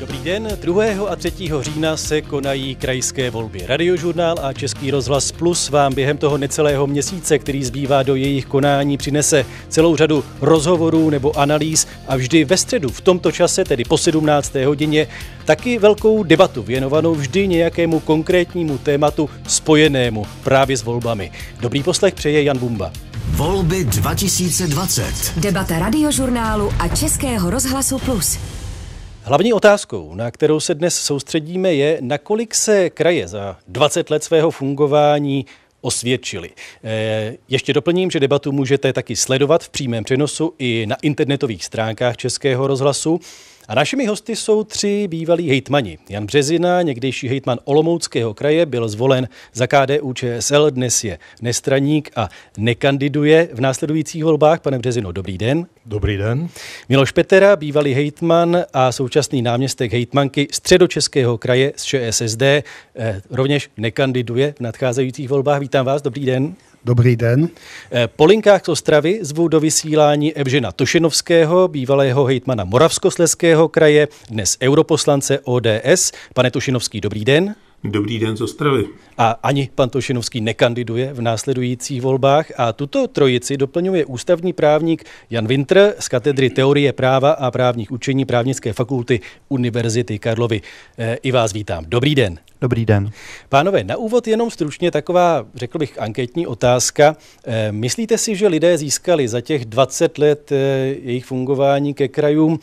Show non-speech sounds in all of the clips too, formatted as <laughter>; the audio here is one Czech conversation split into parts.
Dobrý den, 2. a 3. října se konají krajské volby. Radiožurnál a Český rozhlas Plus vám během toho necelého měsíce, který zbývá do jejich konání, přinese celou řadu rozhovorů nebo analýz a vždy ve středu v tomto čase, tedy po 17. hodině, taky velkou debatu věnovanou vždy nějakému konkrétnímu tématu spojenému právě s volbami. Dobrý poslech přeje Jan Bumba. Volby 2020. Debata radiožurnálu a Českého rozhlasu Plus. Hlavní otázkou, na kterou se dnes soustředíme, je, nakolik se kraje za 20 let svého fungování osvědčili. Eh, ještě doplním, že debatu můžete taky sledovat v přímém přenosu i na internetových stránkách Českého rozhlasu. A našimi hosty jsou tři bývalí hejtmani. Jan Březina, někdejší hejtman Olomouckého kraje, byl zvolen za KDU ČSL, dnes je nestraník a nekandiduje v následujících volbách. Pane Březino, dobrý den. Dobrý den. Miloš Petera, bývalý hejtman a současný náměstek hejtmanky Středočeského kraje z ČSSD, eh, rovněž nekandiduje v nadcházejících volbách. Vítám vás, dobrý den. Dobrý den. Eh, po linkách z Ostravy zvu do vysílání Evžena Tošinovského, bývalého hejtmana Moravskosleského kraje, dnes europoslance ODS. Pane Tošinovský, dobrý den. Dobrý den z Ostravy. A ani pan Tošinovský nekandiduje v následujících volbách a tuto trojici doplňuje ústavní právník Jan Winter z katedry teorie práva a právních učení právnické fakulty Univerzity Karlovy. E, I vás vítám. Dobrý den. Dobrý den. Pánové, na úvod jenom stručně taková, řekl bych, anketní otázka. E, myslíte si, že lidé získali za těch 20 let e, jejich fungování ke krajům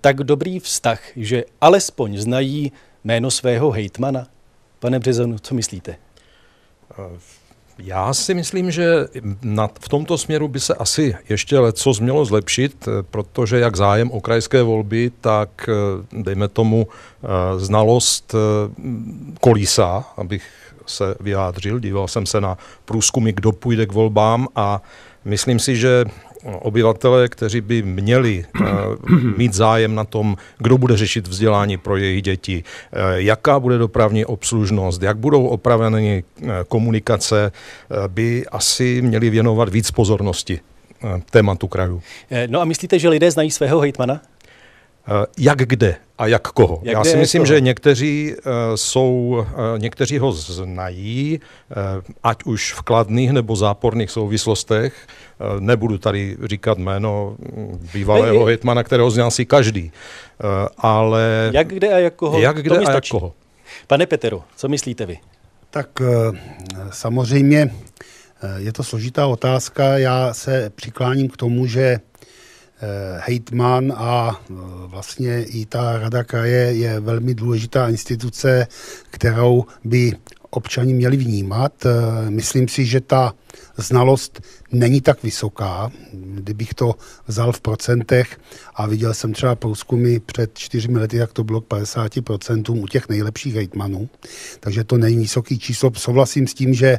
tak dobrý vztah, že alespoň znají jméno svého hejtmana? Pane Březonu, co myslíte? Já si myslím, že v tomto směru by se asi ještě leco mělo zlepšit, eh, protože jak zájem o krajské volby, tak eh, dejme tomu eh, znalost kolísa, abych se vyjádřil. Díval jsem se na průzkumy, kdo půjde k volbám a myslím si, že obyvatele, kteří by měli eh, <clears throat> mít zájem na tom, kdo bude řešit vzdělání pro jejich děti, eh, jaká bude dopravní obslužnost, jak budou opraveny eh, komunikace, by asi měli věnovat víc pozornosti tématu krajů. No a myslíte, že lidé znají svého hejtmana? Eh, jak kde a jak koho? Jak Já si myslím, koho? že někteří eh, jsou, eh, někteří ho znají, ať už v kladných nebo záporných souvislostech. Nebudu tady říkat jméno mm, bývalého hitmana, kterého zná si každý. Ale jak kde a jak koho? Jak kde a jak koho? Pane Petero, co myslíte vy? Tak samozřejmě je to složitá otázka. Já se přikláním k tomu, že Eh, hejtman a eh, vlastně i ta rada kraje je velmi důležitá instituce, kterou by občani měli vnímat. Eh, myslím si, že ta znalost není tak vysoká. Kdybych to vzal v procentech a viděl jsem třeba průzkumy před čtyřmi lety, jak to bylo k 50% u těch nejlepších hejtmanů, takže to není vysoký číslo. Souhlasím s tím, že eh,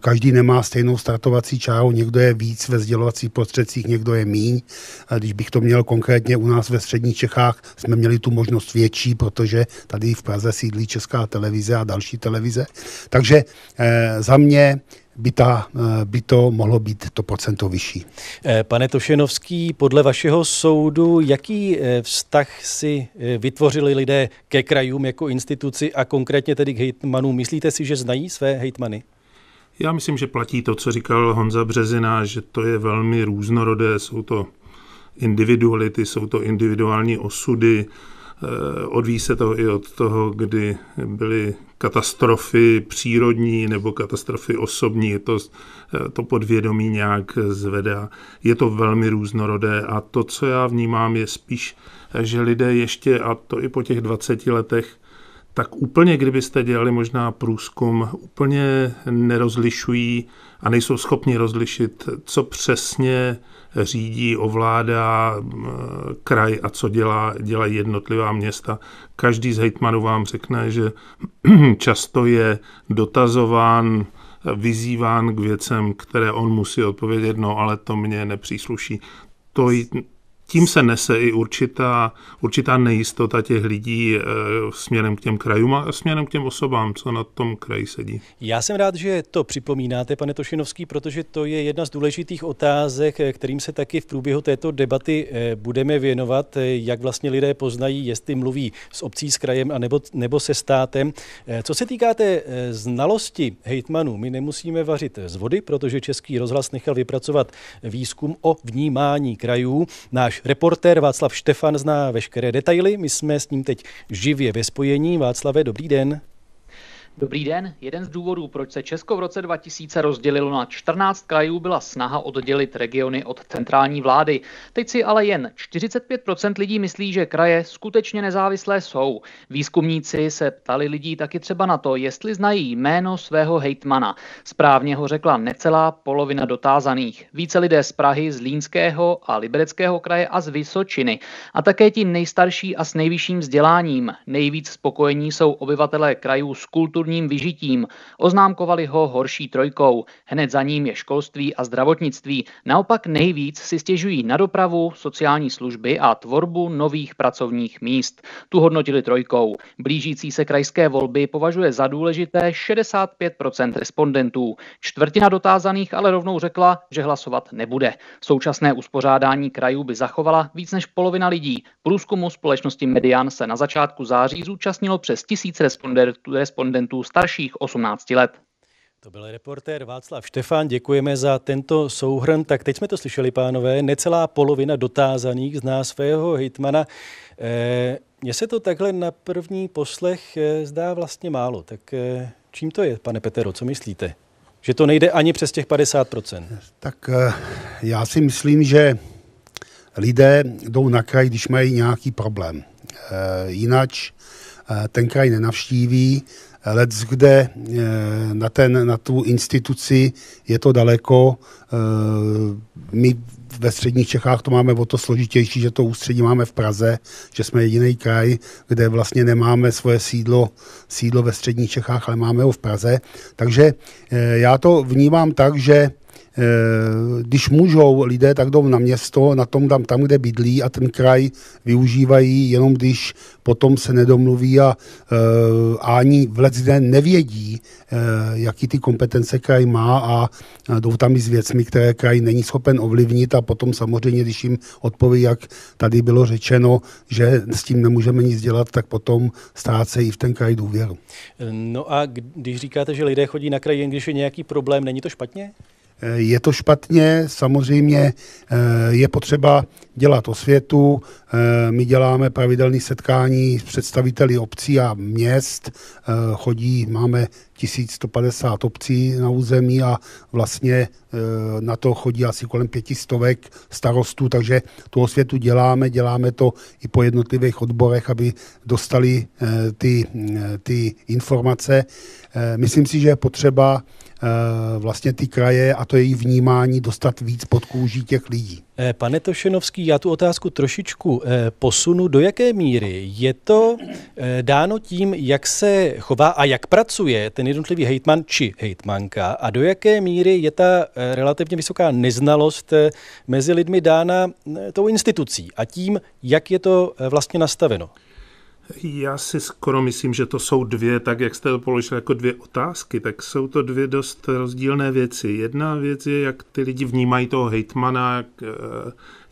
každý nemá stejnou startovací čáru, někdo je víc ve sdělovacích prostředcích, někdo je míň. A když bych to měl konkrétně u nás ve středních Čechách, jsme měli tu možnost větší, protože tady v Praze sídlí Česká televize a další televize. Takže eh, za mě by, ta, eh, by to mohlo být to procento vyšší. Eh, pane Tošenovský, podle vašeho soudu, jaký eh, vztah si vytvořili lidé ke krajům jako instituci a konkrétně tedy k hejtmanům? Myslíte si, že znají své hejtmany? Já myslím, že platí to, co říkal Honza Březina, že to je velmi různorodé, jsou to individuality, jsou to individuální osudy, Eh, odvíjí se to i od toho, kdy byly katastrofy přírodní nebo katastrofy osobní, to, eh, to podvědomí nějak zvedá. Je to velmi různorodé a to, co já vnímám, je spíš, eh, že lidé ještě, a to i po těch 20 letech, tak úplně, kdybyste dělali možná průzkum, úplně nerozlišují a nejsou schopni rozlišit, co přesně řídí, ovládá eh, kraj a co dělá, dělají jednotlivá města. Každý z hejtmanů vám řekne, že <clears throat> často je dotazován vyzýván k věcem, které on musí odpovědět, no ale to mě nepřísluší. To, tím se nese i určitá, určitá nejistota těch lidí e, směrem k těm krajům a směrem k těm osobám, co na tom kraji sedí. Já jsem rád, že to připomínáte, pane Tošinovský, protože to je jedna z důležitých otázek, eh, kterým se taky v průběhu této debaty eh, budeme věnovat, jak vlastně lidé poznají, jestli mluví s obcí, s krajem a nebo, nebo se státem. Co se týká té znalosti hejtmanů, my nemusíme vařit z vody, protože Český rozhlas nechal vypracovat výzkum o vnímání krajů. Náš Náš reportér Václav Štefan zná veškeré detaily, my jsme s ním teď živě ve spojení. Václave, dobrý den. Dobrý den. Jeden z důvodů, proč se Česko v roce 2000 rozdělilo na 14 krajů, byla snaha oddělit regiony od centrální vlády. Teď si ale jen 45% lidí myslí, že kraje skutečně nezávislé jsou. Výzkumníci se ptali lidí taky třeba na to, jestli znají jméno svého hejtmana. Správně ho řekla necelá polovina dotázaných. Více lidé z Prahy, z Línského a Libereckého kraje a z Vysočiny. A také ti nejstarší a s nejvyšším vzděláním. Nejvíc spokojení jsou obyvatelé krajů s kulturou osudným vyžitím. Oznámkovali ho horší trojkou. Hned za ním je školství a zdravotnictví. Naopak nejvíc si stěžují na dopravu, sociální služby a tvorbu nových pracovních míst. Tu hodnotili trojkou. Blížící se krajské volby považuje za důležité 65 respondentů. Čtvrtina dotázaných ale rovnou řekla, že hlasovat nebude. Současné uspořádání krajů by zachovala víc než polovina lidí. Průzkumu společnosti Median se na začátku září zúčastnilo přes tisíc respondentů studentů starších 18 let. To byl reportér Václav Štefán, děkujeme za tento souhrn. Tak teď jsme to slyšeli, pánové, necelá polovina dotázaných zná svého hitmana. Eh, mně se to takhle na první poslech eh, zdá vlastně málo. Tak eh, čím to je, pane Petero, co myslíte? Že to nejde ani přes těch 50%? Tak já si myslím, že lidé jdou na kraj, když mají nějaký problém. Jinak Eh, ten kraj nenavštíví. Let, kde eh, na, ten, na tu instituci je to daleko. Eh, my ve středních Čechách to máme o to složitější, že to ústředí máme v Praze, že jsme jediný kraj, kde vlastně nemáme svoje sídlo, sídlo ve středních Čechách, ale máme ho v Praze. Takže já to vnímám tak, že Eh, když můžou lidé, tak jdou na město, na tom tam, tam, kde bydlí a ten kraj využívají, jenom když potom se nedomluví a, eh, a ani v Lecde nevědí, eh, jaký ty kompetence kraj má a jdou tam i s věcmi, které kraj není schopen ovlivnit a potom samozřejmě, když jim odpoví, jak tady bylo řečeno, že s tím nemůžeme nic dělat, tak potom ztrácejí v ten kraj důvěru. No a když říkáte, že lidé chodí na kraj, jen když je nějaký problém, není to špatně? Eh, je to špatně, samozřejmě eh, je potřeba dělat osvětu. Eh, my děláme pravidelné setkání s představiteli obcí a měst. Chodí, máme 1150 obcí na území a vlastně na to chodí asi kolem pětistovek starostů, takže tu osvětu děláme, děláme to i po jednotlivých odborech, aby dostali ty, ty informace. Eh, myslím si, že je potřeba eh, vlastně ty kraje a to její vnímání dostat víc pod kůží těch lidí. Eh, pane Tošenovský, já tu otázku trošičku posunu. Do jaké míry je to dáno tím, jak se chová a jak pracuje ten jednotlivý hejtman či hejtmanka a do jaké míry je ta relativně vysoká neznalost mezi lidmi dána tou institucí a tím, jak je to vlastně nastaveno? Já si skoro myslím, že to jsou dvě, tak jak jste to položil jako dvě otázky, tak jsou to dvě dost rozdílné věci. Jedna věc je, jak ty lidi vnímají toho hejtmana, jak, eh,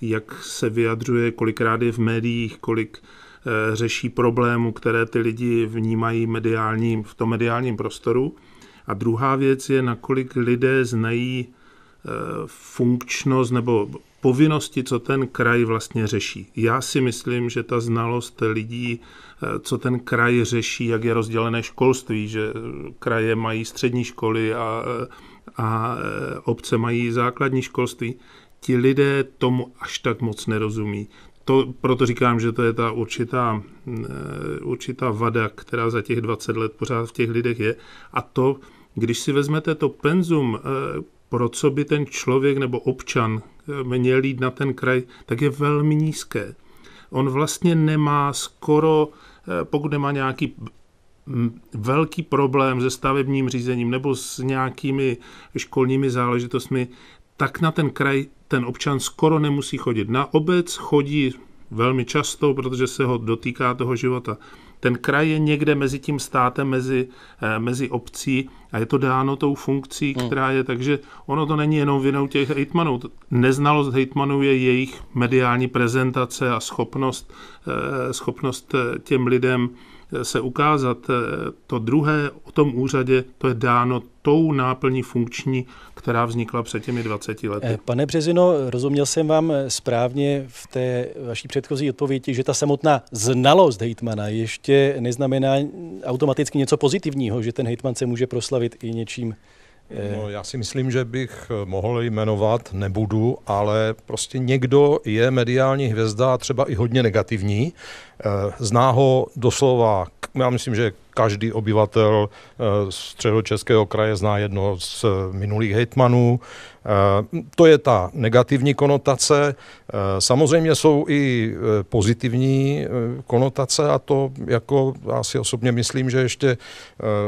jak se vyjadřuje, kolikrát je v médiích, kolik eh, řeší problémů, které ty lidi vnímají mediální, v tom mediálním prostoru. A druhá věc je, nakolik lidé znají eh, funkčnost nebo povinnosti, co ten kraj vlastně řeší. Já si myslím, že ta znalost lidí, eh, co ten kraj řeší, jak je rozdělené školství, že eh, kraje mají střední školy a, eh, a obce mají základní školství, ti lidé tomu až tak moc nerozumí. To, proto říkám, že to je ta určitá, určitá vada, která za těch 20 let pořád v těch lidech je. A to, když si vezmete to penzum, pro co by ten člověk nebo občan, měl jít na ten kraj, tak je velmi nízké. On vlastně nemá skoro, eh, pokud nemá nějaký mm, velký problém se stavebním řízením nebo s nějakými školními záležitostmi, tak na ten kraj ten občan skoro nemusí chodit. Na obec chodí velmi často, protože se ho dotýká toho života. Ten kraj je někde mezi tím státem, mezi, eh, mezi obcí a je to dáno tou funkcí, hmm. která je, takže ono to není jenom vinou těch hejtmanů. Neznalost hejtmanů je jejich mediální prezentace a schopnost, eh, schopnost eh, těm lidem se ukázat. Eh, to druhé o tom úřadě, to je dáno tou náplní funkční, která vznikla před těmi 20 lety. Eh, pane Březino, rozuměl jsem vám eh, správně v té vaší předchozí odpovědi, že ta samotná znalost hejtmana ještě neznamená automaticky něco pozitivního, že ten hejtman se může proslavit i něčím Eh. No, já si myslím, že bych eh, mohl jmenovat, nebudu, ale prostě někdo je mediální hvězda, třeba i hodně negativní. Eh, zná ho doslova, já myslím, že Každý obyvatel eh, středočeského kraje zná jedno z eh, minulých hejtmanů. Eh, to je ta negativní konotace. Samozřejmě jsou i pozitivní konotace a to jako já si osobně myslím, že ještě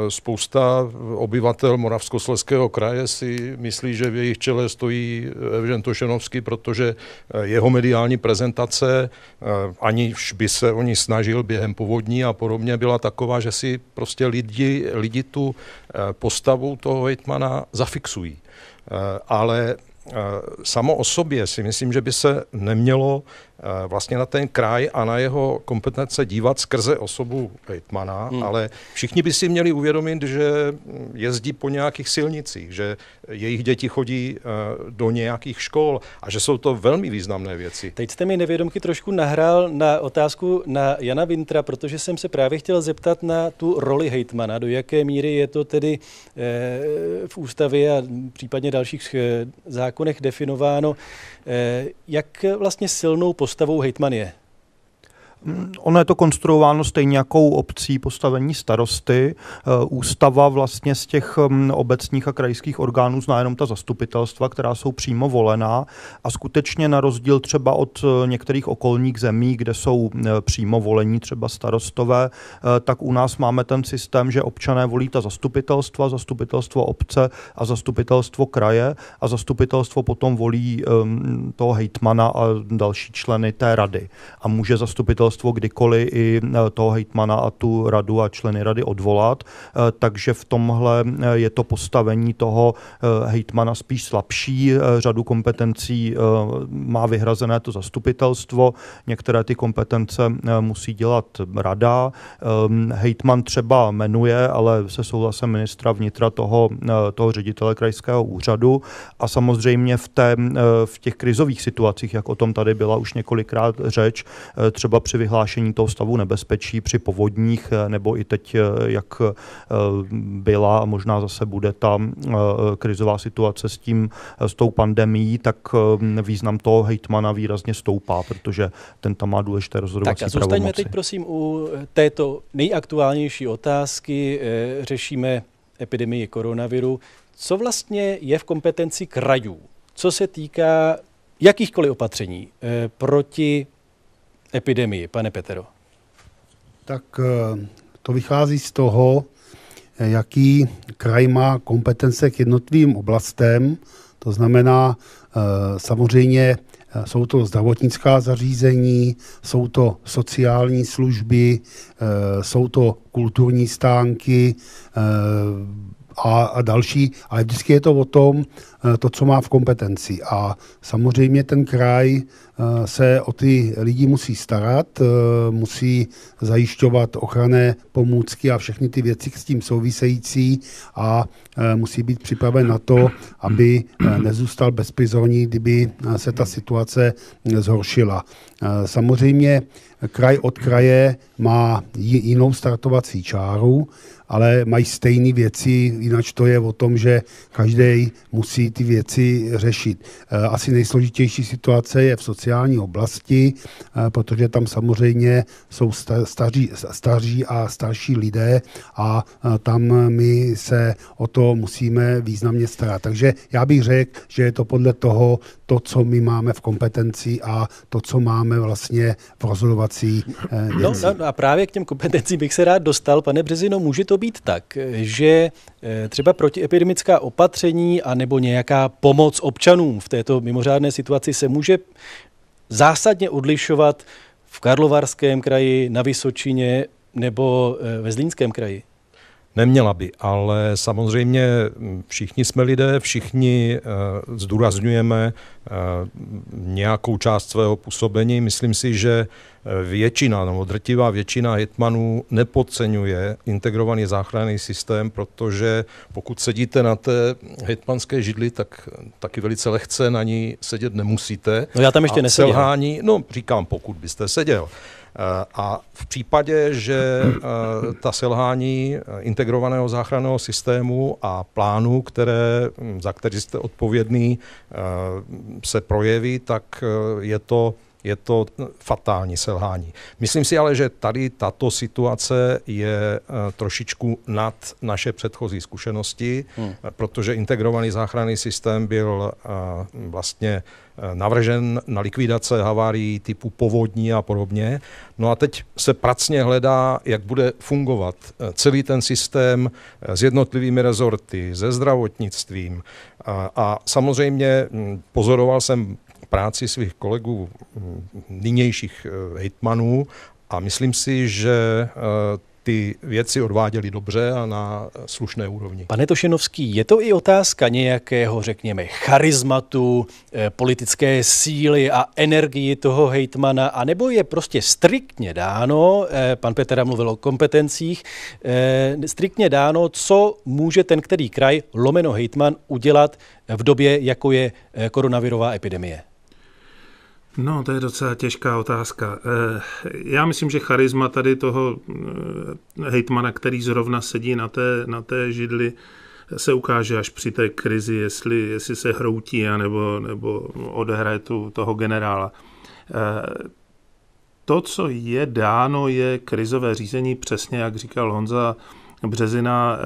spousta obyvatel Moravskosleského kraje si myslí, že v jejich čele stojí Evžen Tošenovský, protože jeho mediální prezentace, aniž by se o ní snažil během povodní a podobně, byla taková, že si prostě lidi, lidi tu eh, postavu toho hejtmana zafixují. Eh, ale eh, samo o sobě si myslím, že by se nemělo Eh, vlastně na ten kraj a na jeho kompetence dívat skrze osobu hejtmana, hmm. ale všichni by si měli uvědomit, že jezdí po nějakých silnicích, že jejich děti chodí eh, do nějakých škol a že jsou to velmi významné věci. Teď jste mi nevědomky trošku nahrál na otázku na Jana Vintra, protože jsem se právě chtěl zeptat na tu roli hejtmana, do jaké míry je to tedy eh, v ústavě a případně dalších zákonech definováno, Eh, jak vlastně silnou postavou hejtman je? ono je to konstruováno stejně jakou obcí postavení starosty. Eh, ústava vlastně z těch mm, obecních a krajských orgánů zná jenom ta zastupitelstva, která jsou přímo volená a skutečně na rozdíl třeba od eh, některých okolních zemí, kde jsou eh, přímo volení třeba starostové, tak u nás máme ten systém, že občané volí ta zastupitelstva, zastupitelstvo obce a zastupitelstvo kraje a zastupitelstvo potom volí ehm, toho hejtmana a další členy té rady. A může zastupitelstvo zastupitelstvo kdykoliv i e, toho hejtmana a tu radu a členy rady odvolat, e, takže v tomhle e, je to postavení toho hejtmana spíš slabší, řadu kompetencí má vyhrazené to zastupitelstvo, některé ty kompetence musí dělat rada, hejtman třeba jmenuje, ale se souhlasem ministra vnitra toho, toho ředitele krajského úřadu a samozřejmě v, té, v těch krizových situacích, jak o tom tady byla už několikrát řeč, třeba při vyhlášení toho stavu nebezpečí při povodních, eh, nebo i teď, eh, jak eh, byla a možná zase bude ta krizová situace s tím, s tou pandemí, tak význam toho hejtmana výrazně stoupá, protože ten tam má důležité rozhodovací Tak a zůstaňme pravomoci. teď prosím u této nejaktuálnější otázky. Řešíme epidemii koronaviru. Co vlastně je v kompetenci krajů, co se týká jakýchkoliv opatření proti epidemii, pane Petero? Tak eh, to vychází z toho, eh, jaký kraj má kompetence k jednotlivým oblastem. To znamená, eh, samozřejmě jsou to zdravotnická zařízení, jsou to sociální služby, jsou to kulturní stánky, a, a další, ale vždycky je to o tom, eh, to, co má v kompetenci. A samozřejmě ten kraj eh, se o ty lidi musí starat, eh, musí zajišťovat ochranné pomůcky a všechny ty věci s tím související a musí být připraven na to, aby nezůstal bezprizorní, kdyby se ta situace zhoršila. Samozřejmě kraj od kraje má jinou startovací čáru ale mají stejné věci, jinak to je o tom, že každý musí ty věci řešit. E, asi nejsložitější situace je v sociální oblasti, e, protože tam samozřejmě jsou staří, staří a starší lidé a e, tam my se o to musíme významně starat. Takže já bych řekl, že je to podle toho, to, co my máme v kompetenci a to, co máme vlastně v rozhodovací eh, no, věci. No, no a právě k těm kompetencím bych se rád dostal. Pane Březino, může to být tak, že eh, třeba protiepidemická opatření a nebo nějaká pomoc občanům v této mimořádné situaci se může zásadně odlišovat v Karlovarském kraji, na Vysočině nebo eh, ve Zlínském kraji? Neměla by, ale samozřejmě hm, všichni jsme lidé, všichni uh, zdůrazňujeme uh, nějakou část svého působení. Myslím si, že eh, většina, nebo drtivá většina hitmanů nepodceňuje integrovaný záchranný systém, protože pokud sedíte na té hitmanské židli, tak hm, taky velice lehce na ní sedět nemusíte. No já tam ještě neseděl. Selhání, no říkám, pokud byste seděl. Eh, a v případě, že eh, ta selhání eh, integrovaného záchranného systému a plánu, které, hm, za který jste odpovědný, se projeví, tak je to je to fatální selhání. Myslím si ale, že tady tato situace je eh, trošičku nad naše předchozí zkušenosti, hmm. Eh, protože integrovaný záchranný systém byl eh, vlastně navržen na likvidace havárií typu povodní a podobně. No a teď se pracně hledá, jak bude fungovat celý ten systém s jednotlivými rezorty, se zdravotnictvím. A, a samozřejmě hm, pozoroval jsem práci svých kolegů mm, nynějších eh, hejtmanů a myslím si, že eh, ty věci odváděli dobře a na slušné úrovni. Pane Tošenovský, je to i otázka nějakého, řekněme, charizmatu, eh, politické síly a energii toho hejtmana, anebo je prostě striktně dáno, pan Petra mluvil o kompetencích, striktně dáno, co může ten který kraj, lomeno hejtman, udělat v době, jako je koronavirová epidemie? No, to je docela těžká otázka. Eh, já myslím, že charisma tady toho eh, hejtmana, který zrovna sedí na té, na té židli, se ukáže až při té krizi, jestli, jestli se hroutí anebo, nebo odehraje tu, toho generála. Eh, to, co je dáno, je krizové řízení, přesně jak říkal Honza, březina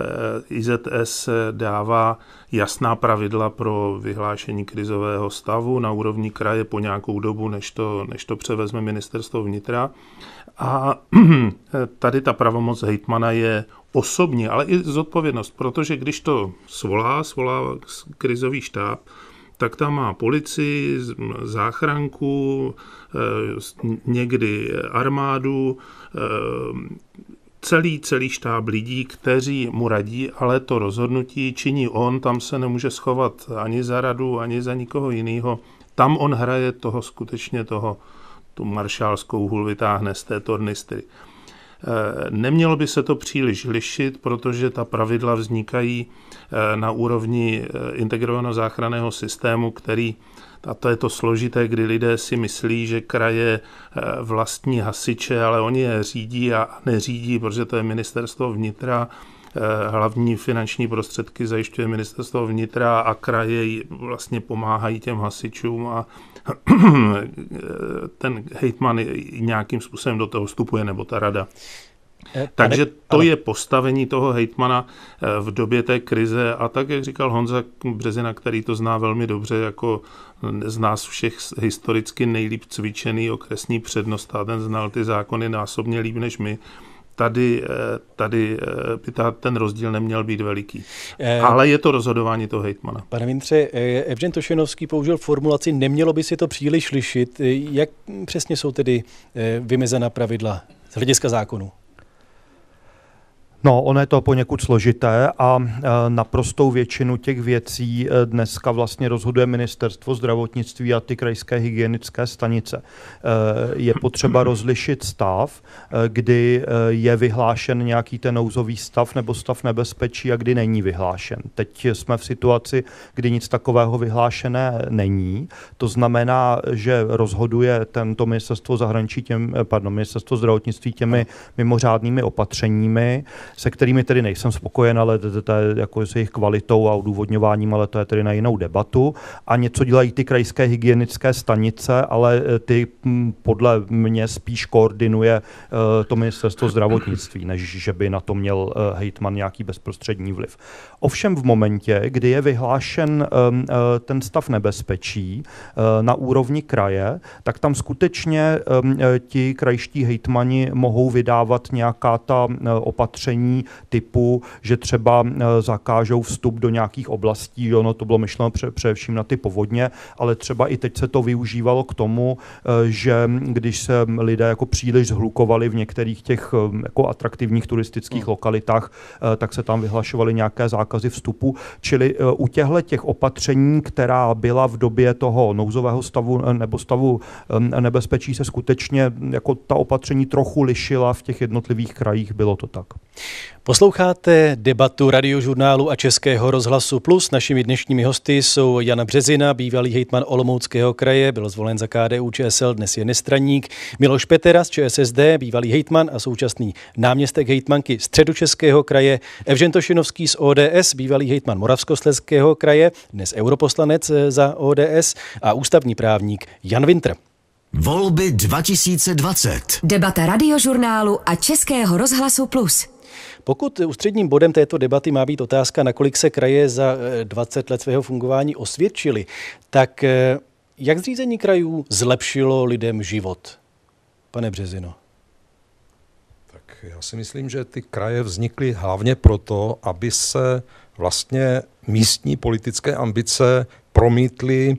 eh, IZS dává jasná pravidla pro vyhlášení krizového stavu na úrovni kraje po nějakou dobu, než to, než to převezme ministerstvo vnitra. A <clears throat> tady ta pravomoc hejtmana je osobní, ale i zodpovědnost, protože když to svolá, svolá krizový štáb, tak tam má policii, záchranku, eh, někdy armádu, eh, celý, celý štáb lidí, kteří mu radí, ale to rozhodnutí činí on, tam se nemůže schovat ani za radu, ani za nikoho jiného. Tam on hraje toho skutečně toho, tu maršálskou hůl vytáhne z té tornistry. E, nemělo by se to příliš lišit, protože ta pravidla vznikají e, na úrovni e, integrovaného záchranného systému, který a to je to složité, kdy lidé si myslí, že kraje eh, vlastní hasiče, ale oni je řídí a neřídí, protože to je ministerstvo vnitra, eh, hlavní finanční prostředky zajišťuje ministerstvo vnitra a kraje vlastně pomáhají těm hasičům a <clears throat> eh, ten hejtman nějakým způsobem do toho vstupuje, nebo ta rada. Takže to je postavení toho hejtmana eh, v době té krize a tak, jak říkal Honza Březina, který to zná velmi dobře, jako z nás všech historicky nejlíp cvičený okresní přednost a ten znal ty zákony násobně líp než my, tady, eh, tady eh, by ta, ten rozdíl neměl být veliký. Ale je to rozhodování toho hejtmana. Pane Vintře, Evžen Tošenovský použil formulaci nemělo by si to příliš lišit. Jak přesně jsou tedy vymezena pravidla z hlediska zákonu? No, ono je to poněkud složité a e, naprostou většinu těch věcí e, dneska vlastně rozhoduje ministerstvo zdravotnictví a ty krajské hygienické stanice. E, je potřeba rozlišit stav, kdy je vyhlášen nějaký ten nouzový stav nebo stav nebezpečí a kdy není vyhlášen. Teď jsme v situaci, kdy nic takového vyhlášené není. To znamená, že rozhoduje tento ministerstvo zahraničí těm, pardon, ministerstvo zdravotnictví těmi mimořádnými opatřeními se kterými tedy nejsem spokojen, ale to je jako s jejich kvalitou a odůvodňováním, ale to je tedy na jinou debatu. A něco dělají ty krajské hygienické stanice, ale eh, ty hm, podle mě spíš koordinuje eh, to ministerstvo zdravotnictví, než že by na to měl eh, hejtman nějaký bezprostřední vliv. Ovšem v momentě, kdy je vyhlášen ehm, ten stav nebezpečí na úrovni kraje, tak tam skutečně ehm, ti krajští hejtmani mohou vydávat nějaká ta opatření, opatření typu, že třeba eh, zakážou vstup do nějakých oblastí, no to bylo myšleno pře- především na ty povodně, ale třeba i teď se to využívalo k tomu, eh, že když se lidé jako příliš zhlukovali v některých těch eh, jako atraktivních turistických hmm. lokalitách, tak se tam vyhlašovaly nějaké zákazy vstupu. Čili u těchto těch opatření, která byla v době toho nouzového stavu nebo stavu nebezpečí, se skutečně jako ta opatření trochu lišila v těch jednotlivých krajích, bylo to tak. Posloucháte debatu radiožurnálu a Českého rozhlasu Plus. Našimi dnešními hosty jsou Jan Březina, bývalý hejtman Olomouckého kraje, byl zvolen za KDU ČSL, dnes je nestraník. Miloš Petera z ČSSD, bývalý hejtman a současný náměstek hejtmanky českého kraje. Evžen Tošinovský z ODS, bývalý hejtman Moravskoslezského kraje, dnes europoslanec eh, za ODS a ústavní právník Jan Winter. Volby 2020. Debata radiožurnálu a Českého rozhlasu Plus. Pokud ústředním bodem této debaty má být otázka, nakolik se kraje za 20 eh, let svého fungování osvědčily, tak eh, jak zřízení krajů zlepšilo lidem život? Pane Březino. Tak já si myslím, že ty kraje vznikly hlavně proto, aby se vlastně místní politické ambice promítli eh,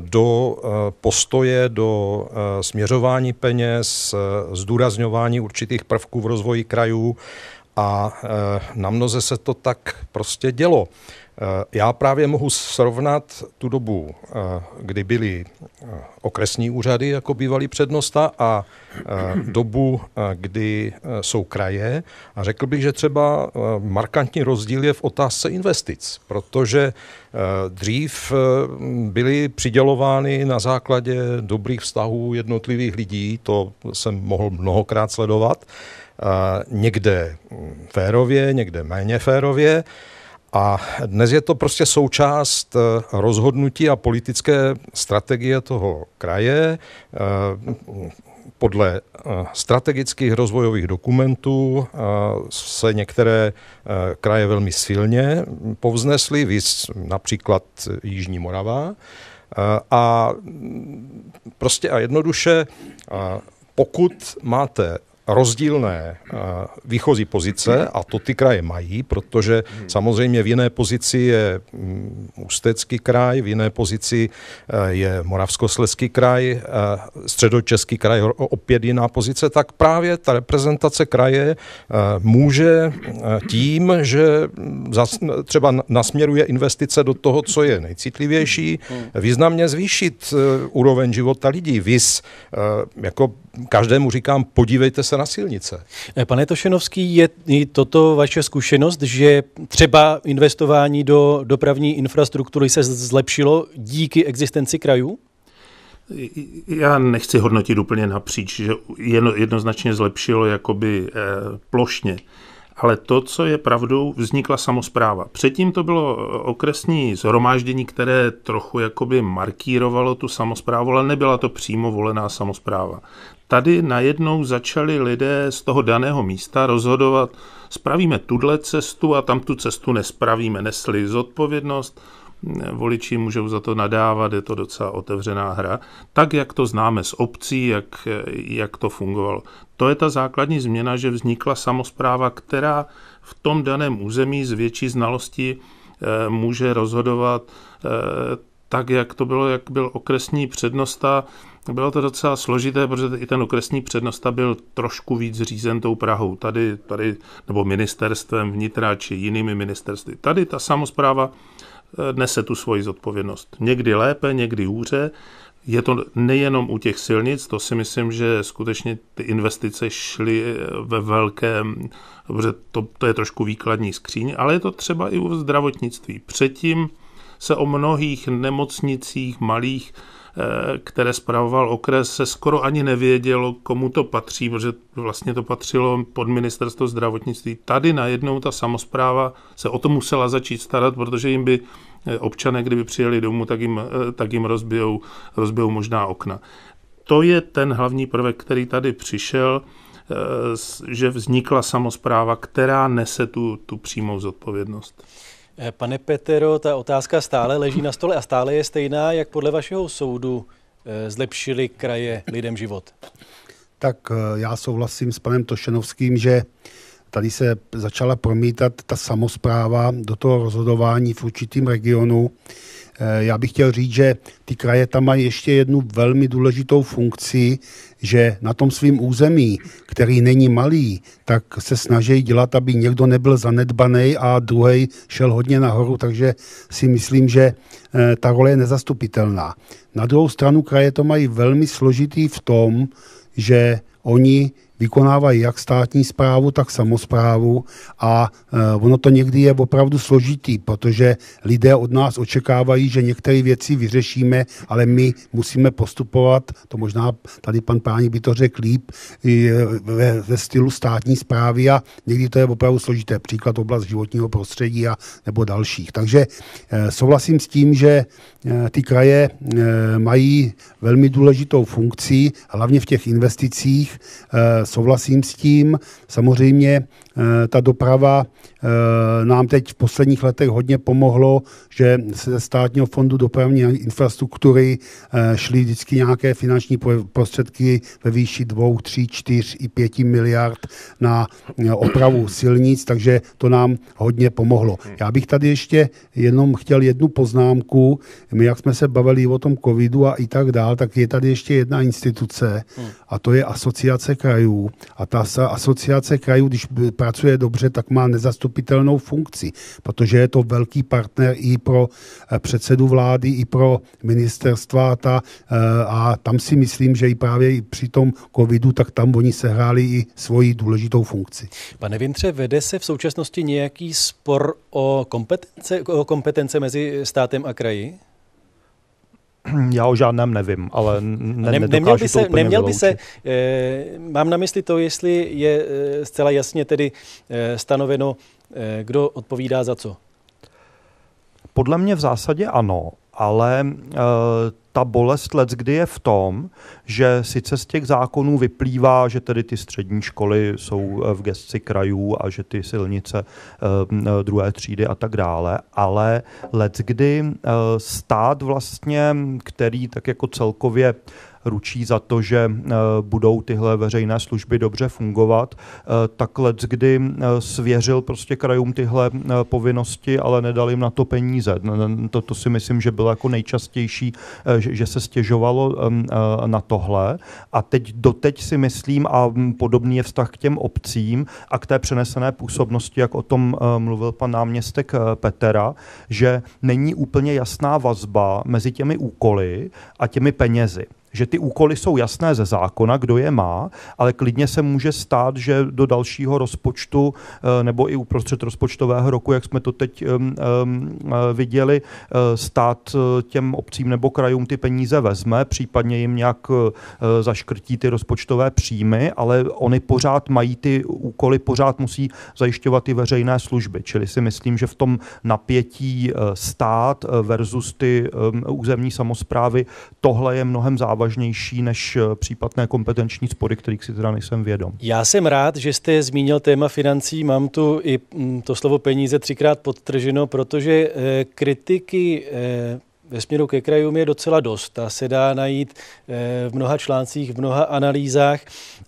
do eh, postoje, do eh, směřování peněz, zdůrazňování určitých prvků v rozvoji krajů a na mnoze se to tak prostě dělo. Eh, já právě mohu srovnat tu dobu, eh, kdy byly eh, okresní úřady jako bývalý přednosta a dobu, kdy jsou kraje. A řekl bych, že třeba markantní rozdíl je v otázce investic, protože dřív byly přidělovány na základě dobrých vztahů jednotlivých lidí, to jsem mohl mnohokrát sledovat, někde hm, férově, někde méně férově. A dnes je to prostě součást eh, rozhodnutí a politické strategie toho kraje eh, podle eh, strategických rozvojových dokumentů se některé kraje velmi silně povznesly, víc například Jižní Morava. A prostě a jednoduše, pokud máte rozdílné eh, výchozí pozice a to ty kraje mají, protože hmm. samozřejmě v jiné pozici je mm, Ústecký kraj, v jiné pozici eh, je Moravskosleský kraj, eh, Středočeský kraj opět jiná pozice, tak právě ta reprezentace kraje může tím, že třeba nasměruje investice do toho, co je nejcitlivější, hmm. významně zvýšit úroveň života lidí. Vys jako každému říkám, podívejte se na silnice. Eh, pane Tošenovský, je toto vaše zkušenost, že třeba investování do dopravní infrastruktury se zlepšilo díky existenci krajů? Já nechci hodnotit úplně napříč, že jedno, jednoznačně zlepšilo jakoby eh, plošně. Ale to, co je pravdou, vznikla samozpráva. Předtím to bylo eh, okresní zhromáždění, které trochu jakoby markírovalo tu samozprávu, ale nebyla to přímo volená samozpráva tady najednou začali lidé z toho daného místa rozhodovat, spravíme tuhle cestu a tam tu cestu nespravíme, nesli zodpovědnost, voliči můžou za to nadávat, je to docela otevřená hra, tak jak to známe z obcí, jak, jak to fungovalo. To je ta základní změna, že vznikla samozpráva, která v tom daném území z větší znalosti eh, může rozhodovat eh, tak, jak to bylo, jak byl okresní přednosta, bylo to docela složité, protože i ten okresní přednosta byl trošku víc řízen tou Prahou. Tady, tady nebo ministerstvem vnitra či jinými ministerstvy. Tady ta samozpráva eh, nese tu svoji zodpovědnost. Někdy lépe, někdy hůře. Je to nejenom u těch silnic, to si myslím, že skutečně ty investice šly eh, ve velkém, protože to, to je trošku výkladní skříň, ale je to třeba i u zdravotnictví. Předtím se o mnohých nemocnicích malých Eh, které spravoval okres, se skoro ani nevědělo, komu to patří, protože vlastně to patřilo pod ministerstvo zdravotnictví. Tady najednou ta samozpráva se o to musela začít starat, protože jim by eh, občané, kdyby přijeli domů, tak jim, eh, tak jim rozbijou, rozbijou možná okna. To je ten hlavní prvek, který tady přišel že vznikla samozpráva, která nese tu, tu přímou zodpovědnost. Eh, pane Petero, ta otázka stále leží na stole a stále je stejná. Jak podle vašeho soudu eh, zlepšili kraje lidem život? Tak eh, já souhlasím s panem Tošenovským, že tady se začala promítat ta samozpráva do toho rozhodování v určitým regionu. Eh, já bych chtěl říct, že ty kraje tam mají ještě jednu velmi důležitou funkci, že na tom svém území, který není malý, tak se snaží dělat, aby někdo nebyl zanedbaný a druhý šel hodně nahoru, takže si myslím, že eh, ta role je nezastupitelná. Na druhou stranu kraje to mají velmi složitý v tom, že oni vykonávají jak státní zprávu, tak samozprávu a e, ono to někdy je opravdu složitý, protože lidé od nás očekávají, že některé věci vyřešíme, ale my musíme postupovat, to možná tady pan Páni by to řekl líp, e, ve, ve stylu státní zprávy a někdy to je opravdu složité, příklad oblast životního prostředí a nebo dalších. Takže e, souhlasím s tím, že ty kraje mají velmi důležitou funkci, hlavně v těch investicích, souhlasím s tím. Samozřejmě Eh, ta doprava eh, nám teď v posledních letech hodně pomohlo, že se ze státního fondu dopravní infrastruktury eh, šly vždycky nějaké finanční prostředky ve výši 2, 3, 4 i 5 miliard na opravu silnic, takže to nám hodně pomohlo. Já bych tady ještě jenom chtěl jednu poznámku. My, jak jsme se bavili o tom covidu a i tak dál, tak je tady ještě jedna instituce hmm. a to je asociace krajů. A ta asociace krajů, když pracuje dobře, tak má nezastupitelnou funkci, protože je to velký partner i pro eh, předsedu vlády, i pro ministerstva ta, eh, a tam si myslím, že i právě i při tom covidu, tak tam oni sehráli i svoji důležitou funkci. Pane Vintře, vede se v současnosti nějaký spor o kompetence, o kompetence mezi státem a kraji? <clears throat> já o žádném nevím, ale ne, ne, neměl by se, to neměl by se e, mám na mysli to, jestli je e, zcela jasně tedy e, stanoveno, e, kdo odpovídá za co. Podle mě v zásadě ano ale uh, ta bolest let, kdy je v tom, že sice z těch zákonů vyplývá, že tedy ty střední školy jsou eh, v gesci krajů a že ty silnice eh, druhé třídy a tak dále, ale let, kdy stát vlastně, který tak jako celkově ručí za to, že eh, budou tyhle veřejné služby dobře fungovat, eh, tak let, kdy eh, svěřil prostě krajům tyhle povinnosti, ale nedal jim na to peníze. To, to si myslím, že bylo jako nejčastější, že se stěžovalo ehm, na tohle. A teď doteď si myslím, a hm, podobný je vztah k těm obcím a k té přenesené působnosti, jak o tom mluvil pan náměstek Petera, že není úplně jasná vazba mezi těmi úkoly a těmi penězi že ty úkoly jsou jasné ze zákona, kdo je má, ale klidně se může stát, že do dalšího rozpočtu eh, nebo i uprostřed rozpočtového roku, jak jsme to teď eh, viděli, eh, stát těm obcím nebo krajům ty peníze vezme, případně jim nějak zaškrtí ty rozpočtové příjmy, ale oni pořád mají ty úkoly, pořád musí zajišťovat ty veřejné služby. Čili si myslím, že v tom napětí stát versus ty územní samozprávy tohle je mnohem závažnější závažnější než eh, případné kompetenční spory, kterých si teda nejsem vědom. Já jsem rád, že jste zmínil téma financí. Mám tu i mm, to slovo peníze třikrát podtrženo, protože eh, kritiky eh, ve směru ke krajům je docela dost. Ta se dá najít v mnoha článcích, v mnoha analýzách.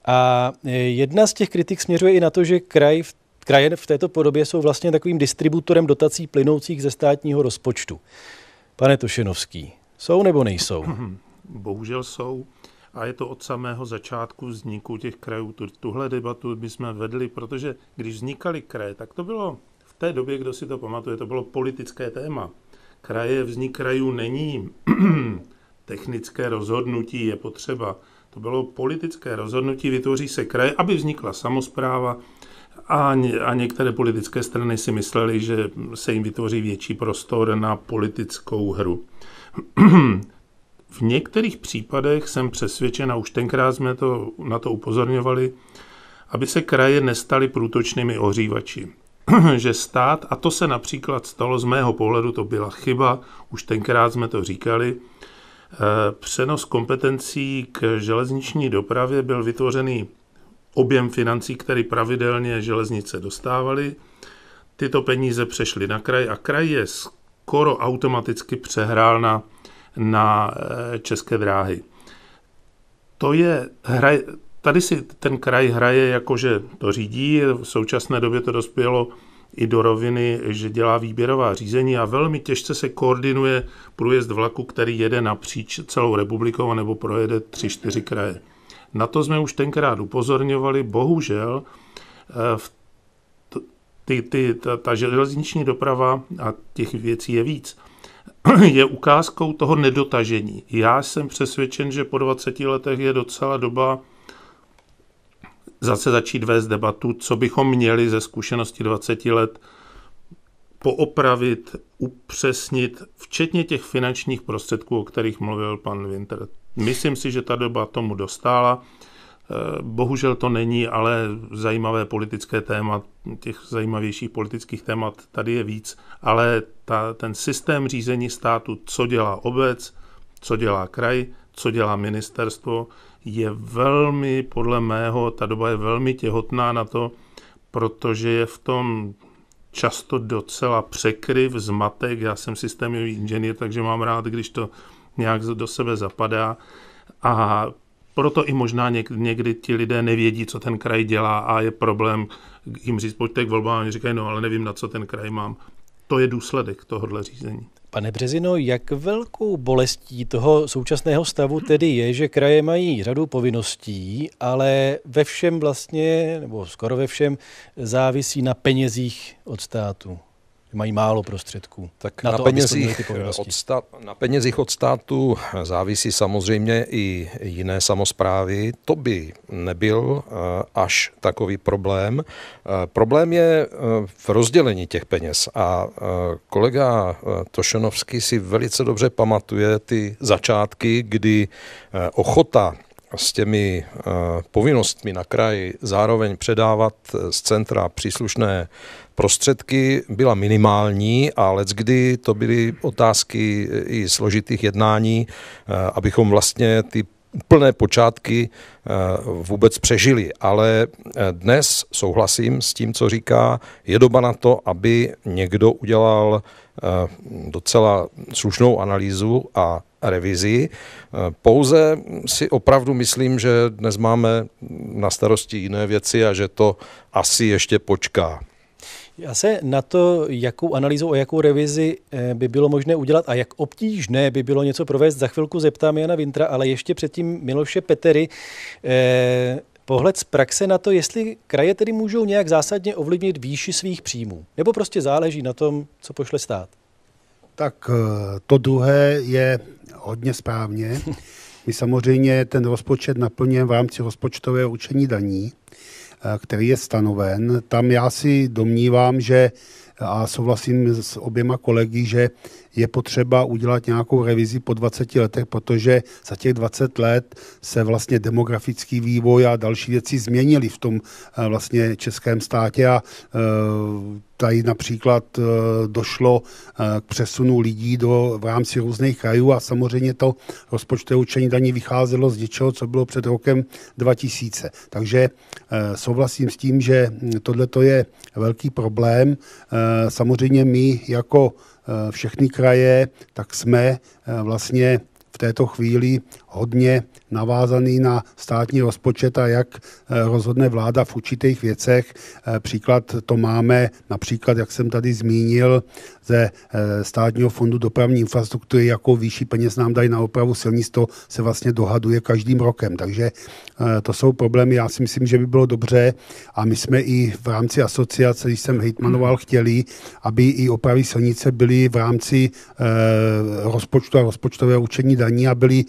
A jedna z těch kritik směřuje i na to, že kraj v Kraje v této podobě jsou vlastně takovým distributorem dotací plynoucích ze státního rozpočtu. Pane Tošenovský, jsou nebo nejsou? <clears throat> bohužel jsou, a je to od samého začátku vzniku těch krajů. Tuhle debatu bychom vedli, protože když vznikaly kraje, tak to bylo v té době, kdo si to pamatuje, to bylo politické téma. Kraje, vznik krajů není <clears throat> technické rozhodnutí, je potřeba. To bylo politické rozhodnutí, vytvoří se kraje, aby vznikla samozpráva, a, a některé politické strany si mysleli, že se jim vytvoří větší prostor na politickou hru. <clears throat> V některých případech jsem přesvědčen, a už tenkrát jsme to, na to upozorňovali, aby se kraje nestaly průtočnými ohřívači. <clears throat> že stát, a to se například stalo z mého pohledu, to byla chyba, už tenkrát jsme to říkali, eh, přenos kompetencí k železniční dopravě byl vytvořený objem financí, který pravidelně železnice dostávaly. Tyto peníze přešly na kraj a kraj je skoro automaticky přehrál na na eh, české dráhy. To je, hraje, tady si ten kraj hraje jako, že to řídí, v současné době to dospělo i do roviny, že dělá výběrová řízení a velmi těžce se koordinuje průjezd vlaku, který jede napříč celou republikou nebo projede tři, čtyři kraje. Na to jsme už tenkrát upozorňovali, bohužel eh, v ty, ty, ta, ta železniční doprava a těch věcí je víc <clears throat> je ukázkou toho nedotažení. Já jsem přesvědčen, že po 20 letech je docela doba zase začít vést debatu, co bychom měli ze zkušenosti 20 let poopravit, upřesnit, včetně těch finančních prostředků, o kterých mluvil pan Winter. Myslím si, že ta doba tomu dostála. Eh, bohužel to není, ale zajímavé politické téma, těch zajímavějších politických témat tady je víc, ale ta, ten systém řízení státu, co dělá obec, co dělá kraj, co dělá ministerstvo, je velmi, podle mého, ta doba je velmi těhotná na to, protože je v tom často docela překryv, zmatek. Já jsem systémový inženýr, takže mám rád, když to nějak do sebe zapadá. A proto i možná někdy, někdy ti lidé nevědí, co ten kraj dělá a je problém jim říct, pojďte k volbám, oni říkají, no ale nevím, na co ten kraj mám. To je důsledek tohohle řízení. Pane Březino, jak velkou bolestí toho současného stavu tedy je, že kraje mají řadu povinností, ale ve všem vlastně, nebo skoro ve všem, závisí na penězích od státu? mají málo prostředků. Tak na, na, to, penězích od stát, na penězích od státu závisí samozřejmě i jiné samozprávy. To by nebyl eh, až takový problém. Eh, problém je eh, v rozdělení těch peněz a kolega Tošenovský si velice dobře pamatuje ty začátky, kdy ochota s těmi povinnostmi na kraji zároveň předávat z centra příslušné prostředky byla minimální a kdy to byly otázky i složitých jednání, eh, abychom vlastně ty úplné počátky eh, vůbec přežili. Ale eh, dnes souhlasím s tím, co říká, je doba na to, aby někdo udělal docela slušnou analýzu a revizi. Pouze si opravdu myslím, že dnes máme na starosti jiné věci a že to asi ještě počká. Já se na to, jakou analýzu, o jakou revizi eh, by bylo možné udělat a jak obtížné by bylo něco provést, za chvilku zeptám Jana Vintra, ale ještě předtím Miloše Petery. Eh, pohled z praxe na to, jestli kraje tedy můžou nějak zásadně ovlivnit výši svých příjmů, nebo prostě záleží na tom, co pošle stát? Tak eh, to druhé je hodně správně. <laughs> My samozřejmě ten rozpočet naplňujeme v rámci rozpočtového učení daní. Eh, který je stanoven. Tam já si domnívám, že a souhlasím s oběma kolegy, že je potřeba udělat nějakou revizi po 20 letech, protože za těch 20 let se vlastně demografický vývoj a další věci změnily v tom eh, vlastně českém státě a eh, tady například eh, došlo k přesunu lidí do, v rámci různých krajů a samozřejmě to rozpočtové učení daní vycházelo z něčeho, co bylo před rokem 2000. Takže souhlasím s tím, že tohle je velký problém. Samozřejmě my jako Eh, všechny kraje, tak jsme eh, vlastně v této chvíli hodně navázaný na státní rozpočet a jak eh, rozhodne vláda v určitých věcech. Eh, příklad to máme například, jak jsem tady zmínil, ze eh, státního fondu dopravní infrastruktury, jakou výši peněz nám dají na opravu silnic, to se vlastně dohaduje každým rokem. Takže to jsou problémy. Já si myslím, že by bylo dobře a my jsme i v rámci asociace, když jsem hejtmanoval, chtěli, aby i opravy silnice byly v rámci rozpočtu a rozpočtového učení daní a byly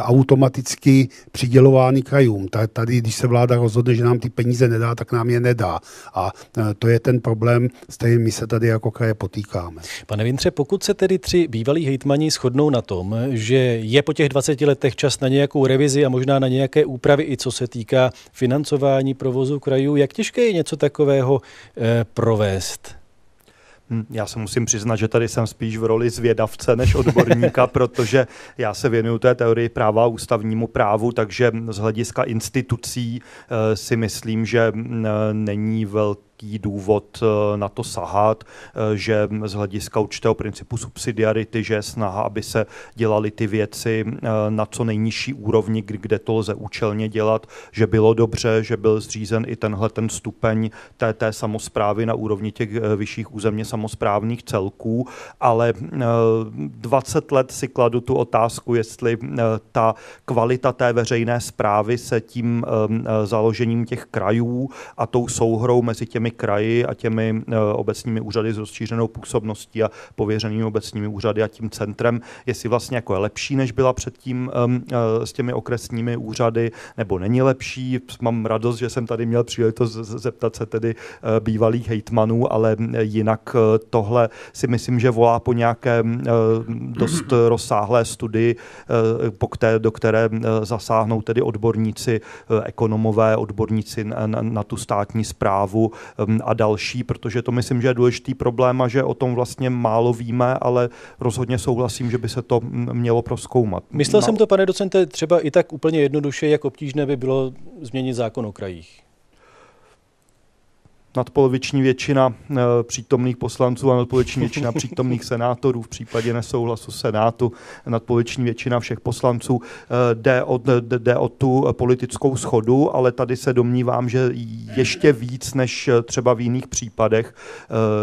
automaticky vždycky přidělovány krajům. Tady, když se vláda rozhodne, že nám ty peníze nedá, tak nám je nedá. A e, to je ten problém, s kterým my se tady jako kraje potýkáme. Pane Vintře, pokud se tedy tři bývalí hejtmani shodnou na tom, že je po těch 20 letech čas na nějakou revizi a možná na nějaké úpravy, i co se týká financování provozu krajů, jak těžké je něco takového eh, provést? Hm, já se musím přiznat, že tady jsem spíš v roli zvědavce než odborníka, <laughs> protože já se věnuju té teorii práva a ústavnímu právu, takže z hlediska institucí eh, si myslím, že hm, eh, není velký nějaký důvod eh, na to sahat, eh, že z hlediska určitého principu subsidiarity, že je snaha, aby se dělaly ty věci eh, na co nejnižší úrovni, kde to lze účelně dělat, že bylo dobře, že byl zřízen i tenhle ten stupeň té, té samozprávy na úrovni těch vyšších územně samozprávných celků, ale 20 let si kladu tu otázku, jestli ta kvalita té veřejné zprávy se tím založením těch krajů a tou souhrou mezi těmi těmi kraji a těmi eh, obecními úřady s rozšířenou působností a pověřenými obecními úřady a tím centrem, jestli vlastně jako je lepší, než byla předtím ehm, eh, s těmi okresními úřady, nebo není lepší. Mám radost, že jsem tady měl příležitost zeptat se tedy eh, bývalých hejtmanů, ale jinak tohle si myslím, že volá po nějaké mm, dost <clears throat> rozsáhlé studii, do které zasáhnou tedy odborníci, ekonomové, odborníci na tu státní zprávu, a další, protože to myslím, že je důležitý problém a že o tom vlastně málo víme, ale rozhodně souhlasím, že by se to mělo proskoumat. Myslel Na... No. jsem to, pane docente, třeba i tak úplně jednoduše, jak obtížné by bylo změnit zákon o krajích nadpoloviční většina eh, přítomných poslanců a nadpoloviční většina <laughs> přítomných senátorů v případě nesouhlasu senátu, nadpoloviční většina všech poslanců eh, jde o, jde o tu politickou schodu, ale tady se domnívám, že ještě víc než eh, třeba v jiných případech,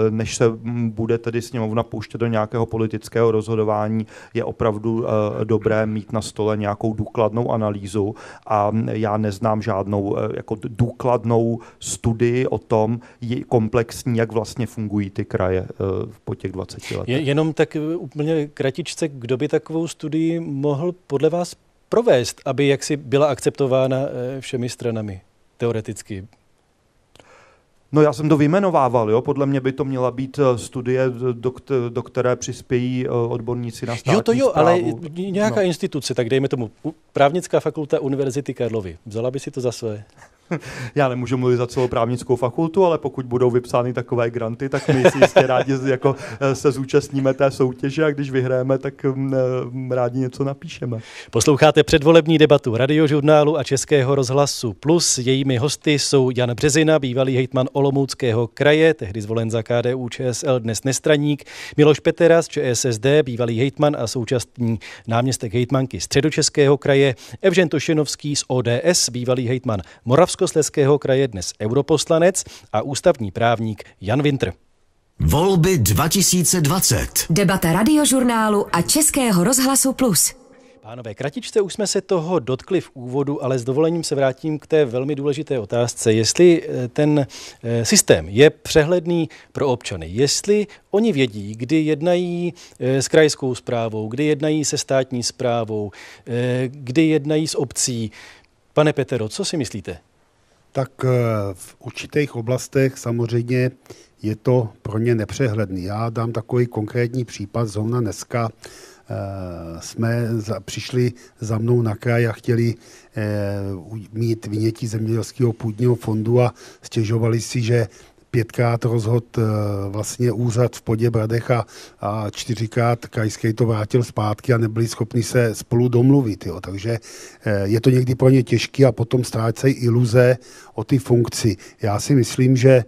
než se bude tedy sněmovna pouštět do nějakého politického rozhodování, je opravdu dobré mít na stole nějakou důkladnou analýzu a já neznám žádnou jako důkladnou studii o tom, komplexní, jak vlastně fungují ty kraje eh, po těch 20 letech. jenom tak eh, úplně kratičce, kdo by takovou studii mohl podle vás provést, aby jaksi byla akceptována eh, všemi stranami teoreticky? No já jsem to vyjmenovával, jo? podle mě by to měla být studie, do, do které přispějí odborníci na státní Jo to jo, zprávu. ale nějaká no. instituce, tak dejme tomu právnická fakulta Univerzity Karlovy, vzala by si to za své? <laughs> já nemůžu mluvit za celou právnickou fakultu, ale pokud budou vypsány takové granty, tak my si jistě rádi jako eh, se zúčastníme té soutěže a když vyhráme, tak mm, eh, rádi něco napíšeme. Posloucháte předvolební debatu radiožurnálu a Českého rozhlasu Plus. Jejími hosty jsou Jan Březina, bývalý hejtman Olomouckého kraje, tehdy zvolen za KDU ČSL, dnes nestraník, Miloš Petera z ČSSD, bývalý hejtman a současný náměstek hejtmanky Středočeského kraje, Evžen Tošenovský z ODS, bývalý hejtman Moravského Moravskosleského kraje dnes europoslanec a ústavní právník Jan Winter. Volby 2020. Debata radiožurnálu a Českého rozhlasu Plus. Pánové, kratičce už jsme se toho dotkli v úvodu, ale s dovolením se vrátím k té velmi důležité otázce, jestli eh, ten eh, systém je přehledný pro občany, jestli oni vědí, kdy jednají eh, s krajskou zprávou, kdy jednají se státní zprávou, kdy jednají s obcí. Pane Petero, co si myslíte? tak eh, v určitých oblastech samozřejmě je to pro ně nepřehledný. Já dám takový konkrétní případ. Zrovna dneska eh, jsme přišli za mnou na kraj a chtěli eh, mít vynětí zemědělského půdního fondu a stěžovali si, že pětkrát rozhod eh, vlastně úřad v Poděbradech a, a čtyřikrát Krajský to vrátil zpátky a nebyli schopni se spolu domluvit. Jo. Takže eh, je to někdy pro ně těžké a potom ztrácejí iluze o ty funkci. Já si myslím, že eh,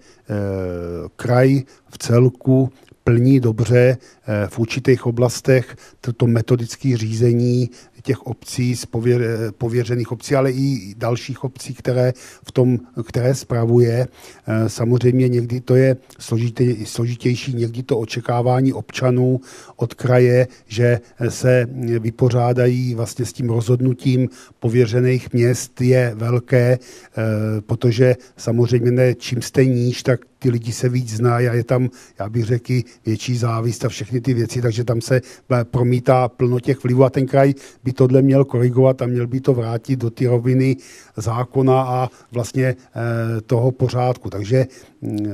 kraj v celku plní dobře v určitých oblastech toto metodické řízení těch obcí, z pověř, pověřených obcí, ale i dalších obcí, které, v tom, které spravuje. Eh, samozřejmě někdy to je složitě, složitější, někdy to očekávání občanů od kraje, že se vypořádají vlastně s tím rozhodnutím pověřených měst je velké, eh, protože samozřejmě ne, čím jste níž, tak ty lidi se víc znají a je tam, já bych řekl, větší závist a všechny ty věci, takže tam se eh, promítá plno těch vlivů a ten kraj by by tohle měl korigovat a měl by to vrátit do ty roviny zákona a vlastně eh, toho pořádku. Takže mm, eh,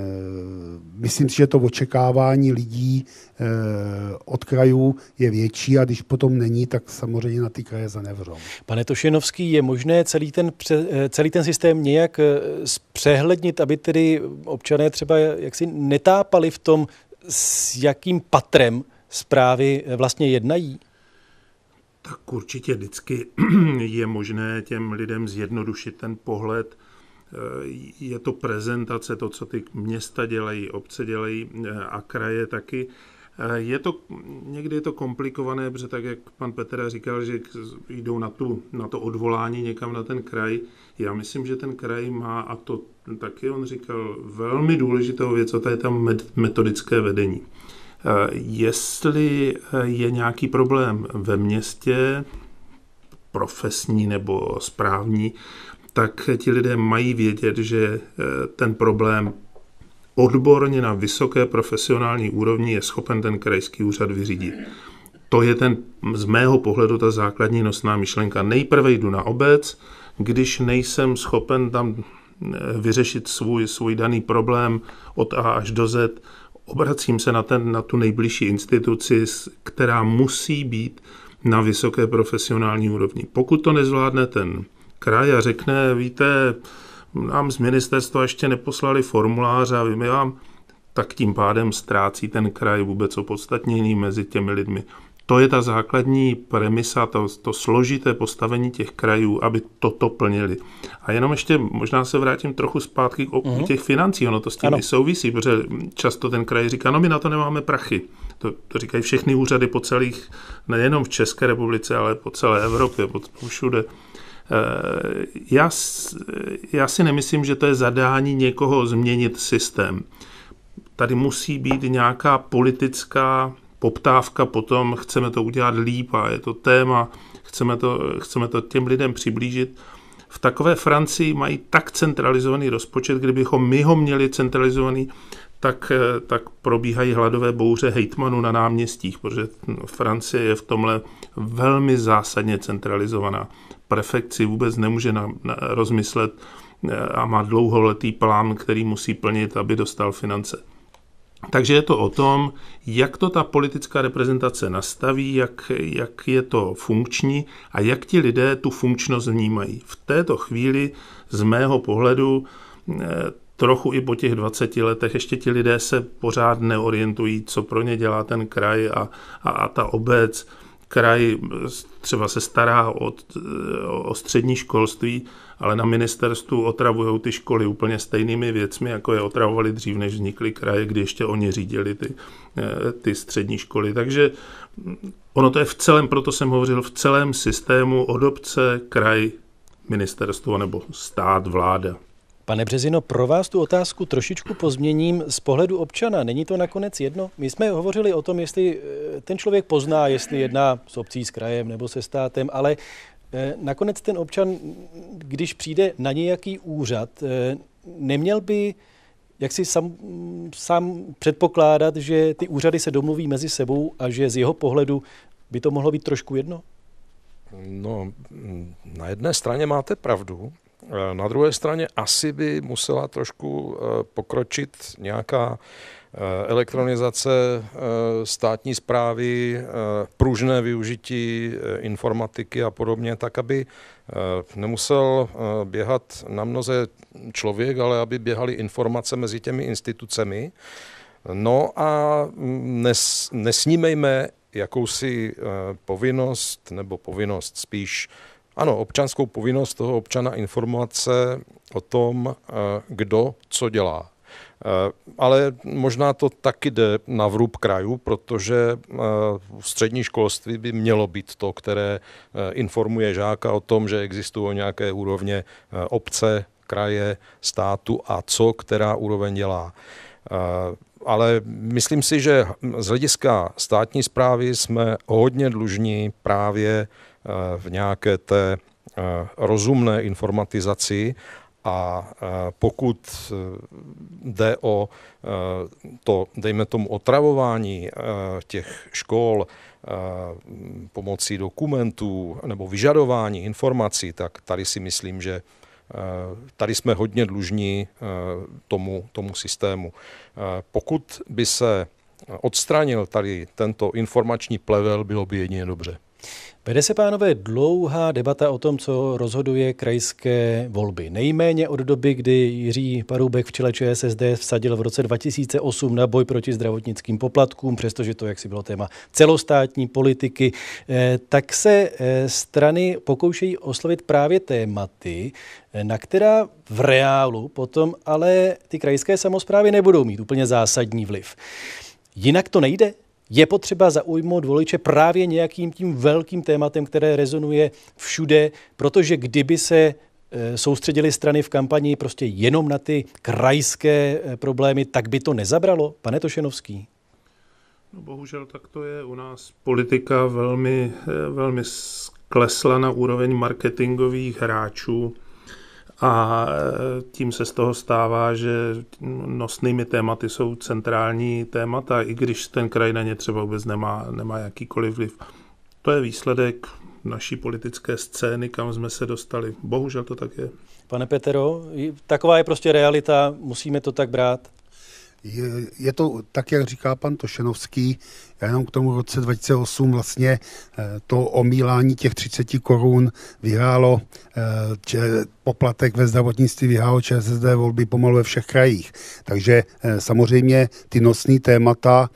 myslím si, že to očekávání lidí eh, od krajů je větší a když potom není, tak samozřejmě na ty kraje zanevřou. Pane Tošenovský, je možné celý ten, celý ten systém nějak zpřehlednit, aby tedy občané třeba jaksi netápali v tom, s jakým patrem zprávy vlastně jednají? tak určitě vždycky <clears throat> je možné těm lidem zjednodušit ten pohled. Eh, je to prezentace, to, co ty města dělají, obce dělají eh, a kraje taky. Eh, je to, někdy je to komplikované, protože tak, jak pan Petr říkal, že jdou na, tu, na to odvolání někam na ten kraj. Já myslím, že ten kraj má, a to taky on říkal, velmi důležitou věc, a to je tam metodické vedení. Eh, jestli eh, je nějaký problém ve městě, profesní nebo správní, tak ti lidé mají vědět, že eh, ten problém odborně na vysoké profesionální úrovni je schopen ten krajský úřad vyřídit. To je ten, z mého pohledu ta základní nosná myšlenka. Nejprve jdu na obec, když nejsem schopen tam vyřešit svůj, svůj daný problém od A až do Z, obracím se na, ten, na tu nejbližší instituci, která musí být na vysoké profesionální úrovni. Pokud to nezvládne ten kraj a řekne, víte, nám z ministerstva ještě neposlali formulář a vy tak tím pádem ztrácí ten kraj vůbec opodstatnění mezi těmi lidmi. To je ta základní premisa, to, to složité postavení těch krajů, aby toto plnili. A jenom ještě možná se vrátím trochu zpátky k uh-huh. těch financí, ono to s tím ano. i souvisí, protože často ten kraj říká, no my na to nemáme prachy. To, to říkají všechny úřady po celých, nejenom v České republice, ale po celé Evropě, po, po všude. Eh, já, já si nemyslím, že to je zadání někoho změnit systém. Tady musí být nějaká politická poptávka potom, chceme to udělat líp a je to téma, chceme to, chceme to těm lidem přiblížit. V takové Francii mají tak centralizovaný rozpočet, kdybychom my ho měli centralizovaný, tak, eh, tak probíhají hladové bouře hejtmanů na náměstích, protože Francie je v tomhle velmi zásadně centralizovaná. Prefekci vůbec nemůže na, na, rozmyslet eh, a má dlouholetý plán, který musí plnit, aby dostal finance. Takže je to o tom, jak to ta politická reprezentace nastaví, jak, jak je to funkční a jak ti lidé tu funkčnost vnímají. V této chvíli z mého pohledu eh, trochu i po těch 20 letech ještě ti lidé se pořád neorientují, co pro ně dělá ten kraj a, a, a ta obec. Kraj eh, třeba se stará o, o střední školství, ale na ministerstvu otravují ty školy úplně stejnými věcmi, jako je otravovali dřív, než vznikly kraje, kdy ještě oni řídili ty, eh, ty střední školy. Takže mm, ono to je v celém, proto jsem hovořil, v celém systému od obce, kraj, ministerstvo nebo stát, vláda. Pane Březino, pro vás tu otázku trošičku pozměním z pohledu občana. Není to nakonec jedno? My jsme hovořili o tom, jestli eh, ten člověk pozná, jestli jedná s obcí, s krajem nebo se státem, ale Eh, nakonec ten občan, když přijde na nějaký úřad, eh, neměl by jak si sam, sám předpokládat, že ty úřady se domluví mezi sebou a že z jeho pohledu by to mohlo být trošku jedno? No, na jedné straně máte pravdu, eh, na druhé straně asi by musela trošku pokročit nějaká Eh, elektronizace eh, státní zprávy, eh, pružné využití informatiky a podobně, tak aby nemusel běhat na mnoze člověk, ale aby běhaly informace mezi těmi institucemi. No a mm, nes, nesnímejme jakousi povinnost, nebo povinnost spíš, ano, občanskou povinnost toho občana informace o tom, kdo co dělá Eh, ale možná to taky jde na vrub krajů, protože eh, střední školství by mělo být to, které eh, informuje žáka o tom, že existují nějaké úrovně obce, kraje, státu a co která úroveň dělá ale myslím si, že z hlediska státní zprávy jsme hodně dlužní právě v nějaké té rozumné informatizaci a e, pokud e, jde o e, to, dejme tomu, otravování těch škol pomocí dokumentů nebo vyžadování informací, tak tady si myslím, že tady jsme hodně dlužní tomu, tomu systému. Pokud by se odstranil tady tento informační plevel, bylo by jedině dobře. Vede se, pánové, dlouhá debata o tom, co rozhoduje krajské volby. Nejméně od doby, kdy Jiří Paroubek v čele ČSSD vsadil v roce 2008 na boj proti zdravotnickým poplatkům, přestože to jaksi bylo téma celostátní politiky, eh, tak se eh, strany pokoušejí oslovit právě tématy, eh, na která v reálu potom ale ty krajské samozprávy nebudou mít úplně zásadní vliv. Jinak to nejde? je potřeba zaujmout voliče právě nějakým tím velkým tématem, které rezonuje všude, protože kdyby se eh, soustředili strany v kampani prostě jenom na ty krajské eh, problémy, tak by to nezabralo, pane Tošenovský? No bohužel tak to je u nás politika velmi, eh, velmi sklesla na úroveň marketingových hráčů a tím se z toho stává, že nosnými tématy jsou centrální témata, i když ten kraj na ně třeba vůbec nemá, nemá jakýkoliv vliv. To je výsledek naší politické scény, kam jsme se dostali. Bohužel to tak je. Pane Petero, taková je prostě realita, musíme to tak brát je, je to tak, jak říká pan Tošenovský, já jenom k tomu roce 2008 vlastně eh, to omílání těch 30 korun vyhrálo, že eh, poplatek ve zdravotnictví vyhrálo ČSSD volby pomalu ve všech krajích. Takže eh, samozřejmě ty nosní témata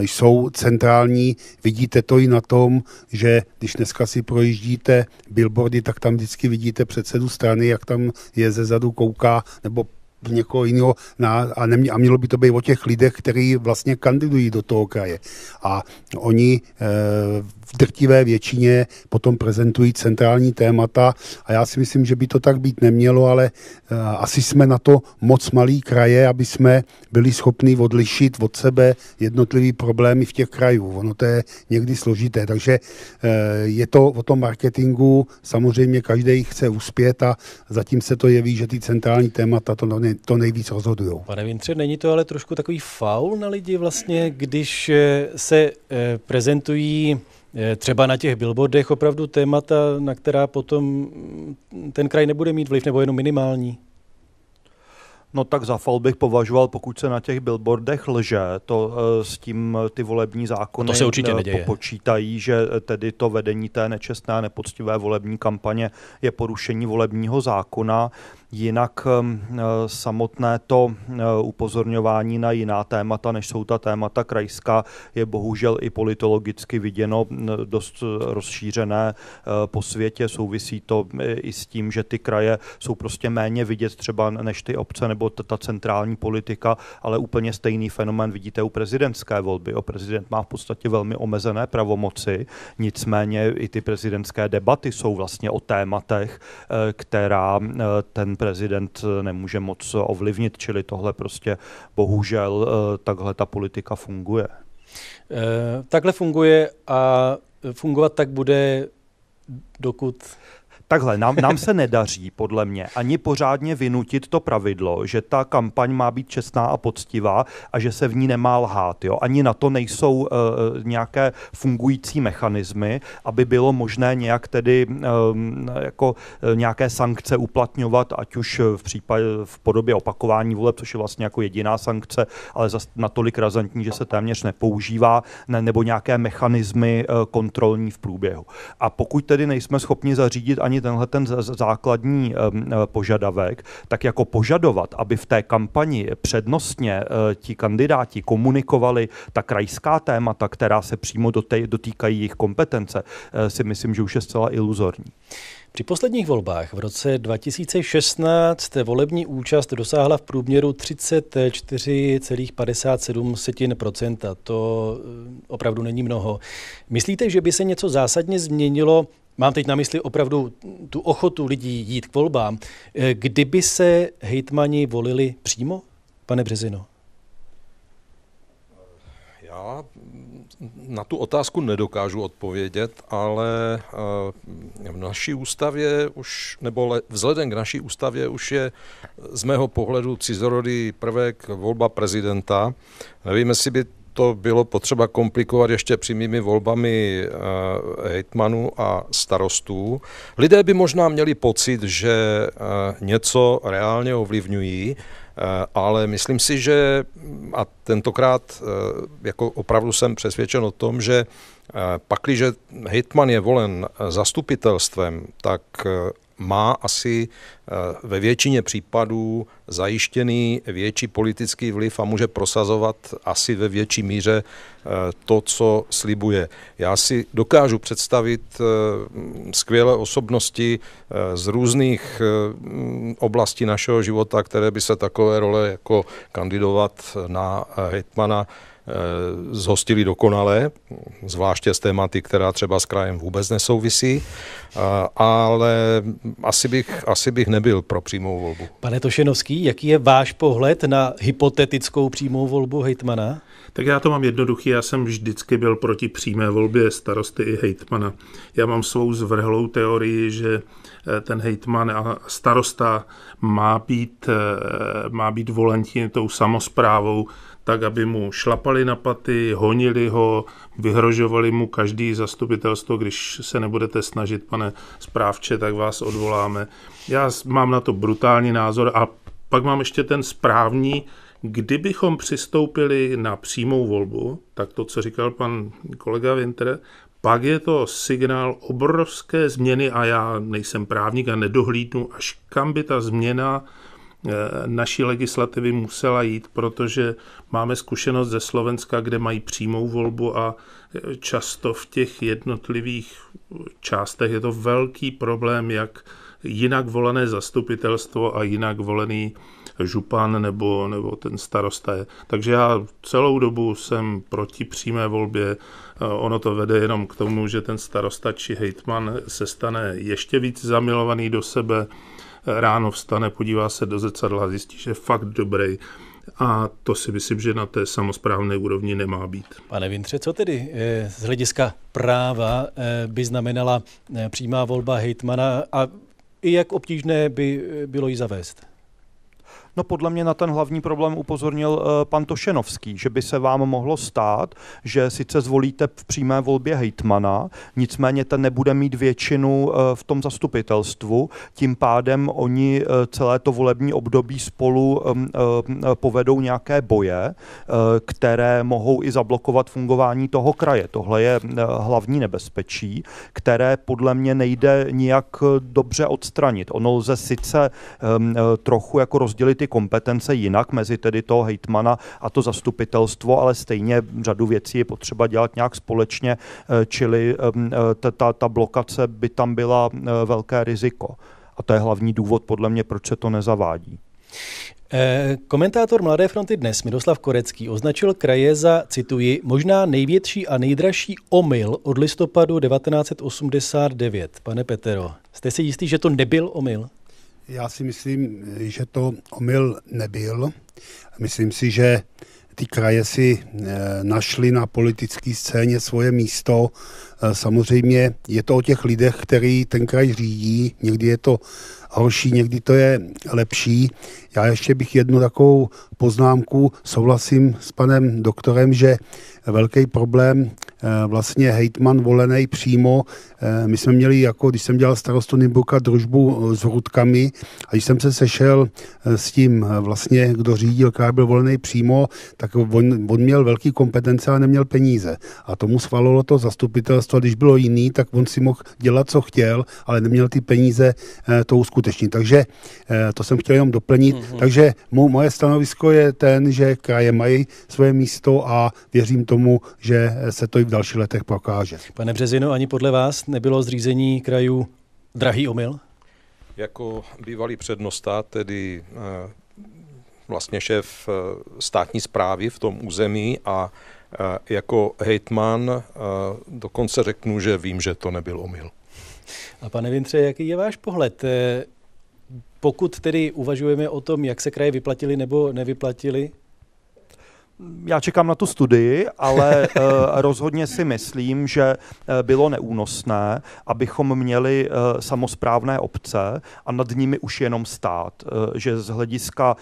jsou centrální. Vidíte to i na tom, že když dneska si projíždíte billboardy, tak tam vždycky vidíte předsedu strany, jak tam je ze zadu kouká, nebo někoho jiného na, a, nemě, a mělo by to být o těch lidech, kteří vlastně kandidují do toho kraje. A oni e, v drtivé většině potom prezentují centrální témata a já si myslím, že by to tak být nemělo, ale e, asi jsme na to moc malý kraje, aby jsme byli schopni odlišit od sebe jednotlivý problémy v těch krajů. Ono to je někdy složité, takže e, je to o tom marketingu, samozřejmě každý chce uspět a zatím se to jeví, že ty centrální témata to ne ne, to nejvíc rozhodují. Pane Vintře, není to ale trošku takový faul na lidi vlastně, když eh, se eh, prezentují eh, třeba na těch billboardech opravdu témata, na která potom ten kraj nebude mít vliv nebo jenom minimální? No tak za fal bych považoval, pokud se na těch billboardech lže, to s tím ty volební zákony to se určitě počítají, že tedy to vedení té nečestné, nepoctivé volební kampaně je porušení volebního zákona. Jinak e, samotné to e, upozorňování na jiná témata, než jsou ta témata krajská, je bohužel i politologicky viděno dost rozšířené e, po světě. Souvisí to i s tím, že ty kraje jsou prostě méně vidět třeba než ty obce nebo ta centrální politika, ale úplně stejný fenomén vidíte u prezidentské volby. O prezident má v podstatě velmi omezené pravomoci, nicméně i ty prezidentské debaty jsou vlastně o tématech, která ten prezident eh, nemůže moc eh, ovlivnit, čili tohle prostě bohužel eh, takhle ta politika funguje. Takhle funguje a fungovat tak bude, dokud Takhle, nám, nám se nedaří, podle mě, ani pořádně vynutit to pravidlo, že ta kampaň má být čestná a poctivá a že se v ní nemá lhát. Jo? Ani na to nejsou uh, nějaké fungující mechanismy, aby bylo možné nějak tedy um, jako eh, nějaké sankce uplatňovat, ať už v případě v podobě opakování voleb, což je vlastně jako jediná sankce, ale zas natolik razantní, že se téměř nepoužívá, ne, nebo nějaké mechanismy uh, kontrolní v průběhu. A pokud tedy nejsme schopni zařídit ani splnit tenhle ten základní e, požadavek, tak jako požadovat, aby v té kampani přednostně e, ti kandidáti komunikovali ta krajská témata, která se přímo dotýkají jejich kompetence, e, si myslím, že už je zcela iluzorní. Při posledních volbách v roce 2016 volební účast dosáhla v průměru 34,57 To opravdu není mnoho. Myslíte, že by se něco zásadně změnilo Mám teď na mysli opravdu tu ochotu lidí jít k volbám. Eh, kdyby se hejtmani volili přímo, pane Březino? Já na tu otázku nedokážu odpovědět, ale eh, v naší ústavě už, nebo vzhledem k naší ústavě už je z mého pohledu cizorodý prvek volba prezidenta. Nevím, jestli by to bylo potřeba komplikovat ještě přímými volbami eh, hejtmanů a starostů. Lidé by možná měli pocit, že eh, něco reálně ovlivňují, eh, ale myslím si, že a tentokrát jako opravdu jsem přesvědčen o tom, že pakliže hitman je volen zastupitelstvem, tak má asi eh, ve většině případů zajištěný větší politický vliv a může prosazovat asi ve větší míře eh, to, co slibuje. Já si dokážu představit eh, skvělé osobnosti z různých oblastí našeho života, které by se takové role jako kandidovat na hetmana Eh, zhostili dokonale, zvláště z tématy, která třeba s krajem vůbec nesouvisí, ale asi bych, asi bych nebyl pro přímou volbu. Pane Tošenovský, jaký je váš pohled na hypotetickou přímou volbu hejtmana? Tak já to mám jednoduchý, já jsem vždycky byl proti přímé volbě starosty i hejtmana. Já mám svou zvrhlou teorii, že eh, ten hejtman a starosta má být, eh, má být volentí tou samozprávou, tak, aby mu šlapali na paty, honili ho, vyhrožovali mu každý zastupitelstvo, když se nebudete snažit, pane správče, tak vás odvoláme. Já mám na to brutální názor a pak mám ještě ten správní, kdybychom přistoupili na přímou volbu, tak to, co říkal pan kolega Winter, pak je to signál obrovské změny a já nejsem právník a nedohlídnu, až kam by ta změna Eh, naší legislativy musela jít, protože máme zkušenost ze Slovenska, kde mají přímou volbu a eh, často v těch jednotlivých částech je to velký problém, jak jinak volené zastupitelstvo a jinak volený župan nebo, nebo ten starosta je. Takže já celou dobu jsem proti přímé volbě. Eh, ono to vede jenom k tomu, že ten starosta či hejtman se stane ještě víc zamilovaný do sebe, ráno vstane, podívá se do zrcadla a zjistí, že je fakt dobrý. A to si myslím, že na té samozprávné úrovni nemá být. Pane Vintře, co tedy eh, z hlediska práva eh, by znamenala eh, přímá volba hejtmana a i jak obtížné by bylo ji zavést? No podle mě na ten hlavní problém upozornil eh, pan Tošenovský, že by se vám mohlo stát, že sice zvolíte v přímé volbě hejtmana, nicméně ten nebude mít většinu eh, v tom zastupitelstvu, tím pádem oni eh, celé to volební období spolu ehm, povedou nějaké boje, které mohou i zablokovat fungování toho kraje. Tohle je hlavní nebezpečí, které podle mě nejde nijak dobře odstranit. Ono lze sice ehm, trochu jako rozdělit ty kompetence jinak mezi tedy toho hejtmana a to zastupitelstvo, ale stejně řadu věcí je potřeba dělat nějak společně, eh, čili ehm, eh, ta, ta blokace by tam byla eh, velké riziko. A to je hlavní důvod, podle mě, proč se to nezavádí. Komentátor Mladé fronty dnes Miroslav Korecký označil kraje za, cituji, možná největší a nejdražší omyl od listopadu 1989. Pane Petero, jste si jistý, že to nebyl omyl? Já si myslím, že to omyl nebyl. Myslím si, že ty kraje si eh, našly na politické scéně svoje místo. Eh, samozřejmě je to o těch lidech, který ten kraj řídí. Někdy je to horší, někdy to je lepší. Já ještě bych jednu takovou poznámku. Souhlasím s panem doktorem, že velký problém eh, vlastně hejtman volený přímo Eh, my jsme měli, jako když jsem dělal starostu Nymburka, družbu eh, s hrudkami a když jsem se sešel eh, s tím vlastně, kdo řídil, který byl volený přímo, tak on, on měl velký kompetence a neměl peníze. A tomu svalilo to zastupitelstvo, a když bylo jiný, tak on si mohl dělat, co chtěl, ale neměl ty peníze to uskutečnit. Takže to jsem chtěl jenom doplnit. Mm-hmm. Takže moje stanovisko je ten, že kraje mají svoje místo a věřím tomu, že se to i v dalších letech prokáže. Pane Březino, ani podle vás nebylo zřízení krajů drahý omyl? Jako bývalý přednosta, tedy eh, vlastně šéf eh, státní zprávy v tom území a eh, jako hejtman dokonce řeknu, že vím, že to nebyl omyl. A pane Vintře, jaký je váš pohled? Pokud tedy uvažujeme o tom, jak se kraje vyplatili nebo nevyplatili, já čekám na tu studii, ale <laughs> eh, rozhodně si myslím, že eh, bylo neúnosné, abychom měli eh, samozprávné obce a nad nimi už jenom stát. Že z hlediska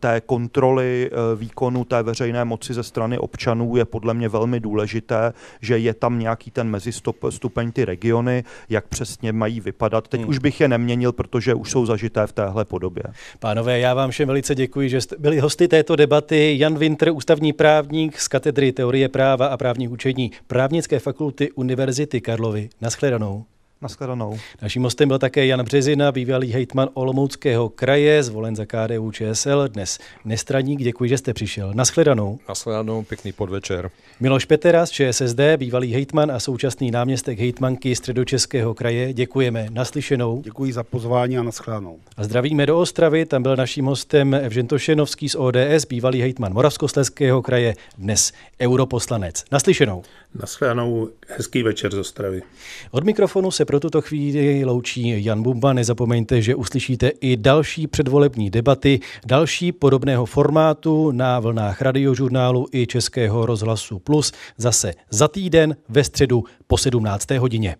té kontroly výkonu té veřejné moci ze strany občanů je podle mě velmi důležité, že je tam nějaký ten mezistupeň ty regiony, jak přesně mají vypadat. Teď hmm. už bych je neměnil, protože už jsou zažité v téhle podobě. Pánové, já vám všem velice děkuji, že jste byli hosty této debaty. Jan Winter, ústavní ústavní právník z katedry teorie práva a právních učení právnické fakulty Univerzity Karlovy. Naschledanou. Naschledanou. Naším hostem byl také Jan Březina, bývalý hejtman Olomouckého kraje, zvolen za KDU ČSL, dnes nestraník. Děkuji, že jste přišel. Naschledanou. Naschledanou, pěkný podvečer. Miloš Petera z ČSSD, bývalý hejtman a současný náměstek hejtmanky Středočeského kraje. Děkujeme. Naslyšenou. Děkuji za pozvání a naschledanou. A zdravíme do Ostravy, tam byl naším hostem Evžen Tošenovský z ODS, bývalý hejtman Moravskoslezského kraje, dnes europoslanec. Naslyšenou. Naschledanou, hezký večer z Ostravy. Od mikrofonu se pro tuto chvíli loučí Jan Bumba. Nezapomeňte, že uslyšíte i další předvolební debaty, další podobného formátu na vlnách radiožurnálu i Českého rozhlasu Plus zase za týden ve středu po 17. hodině.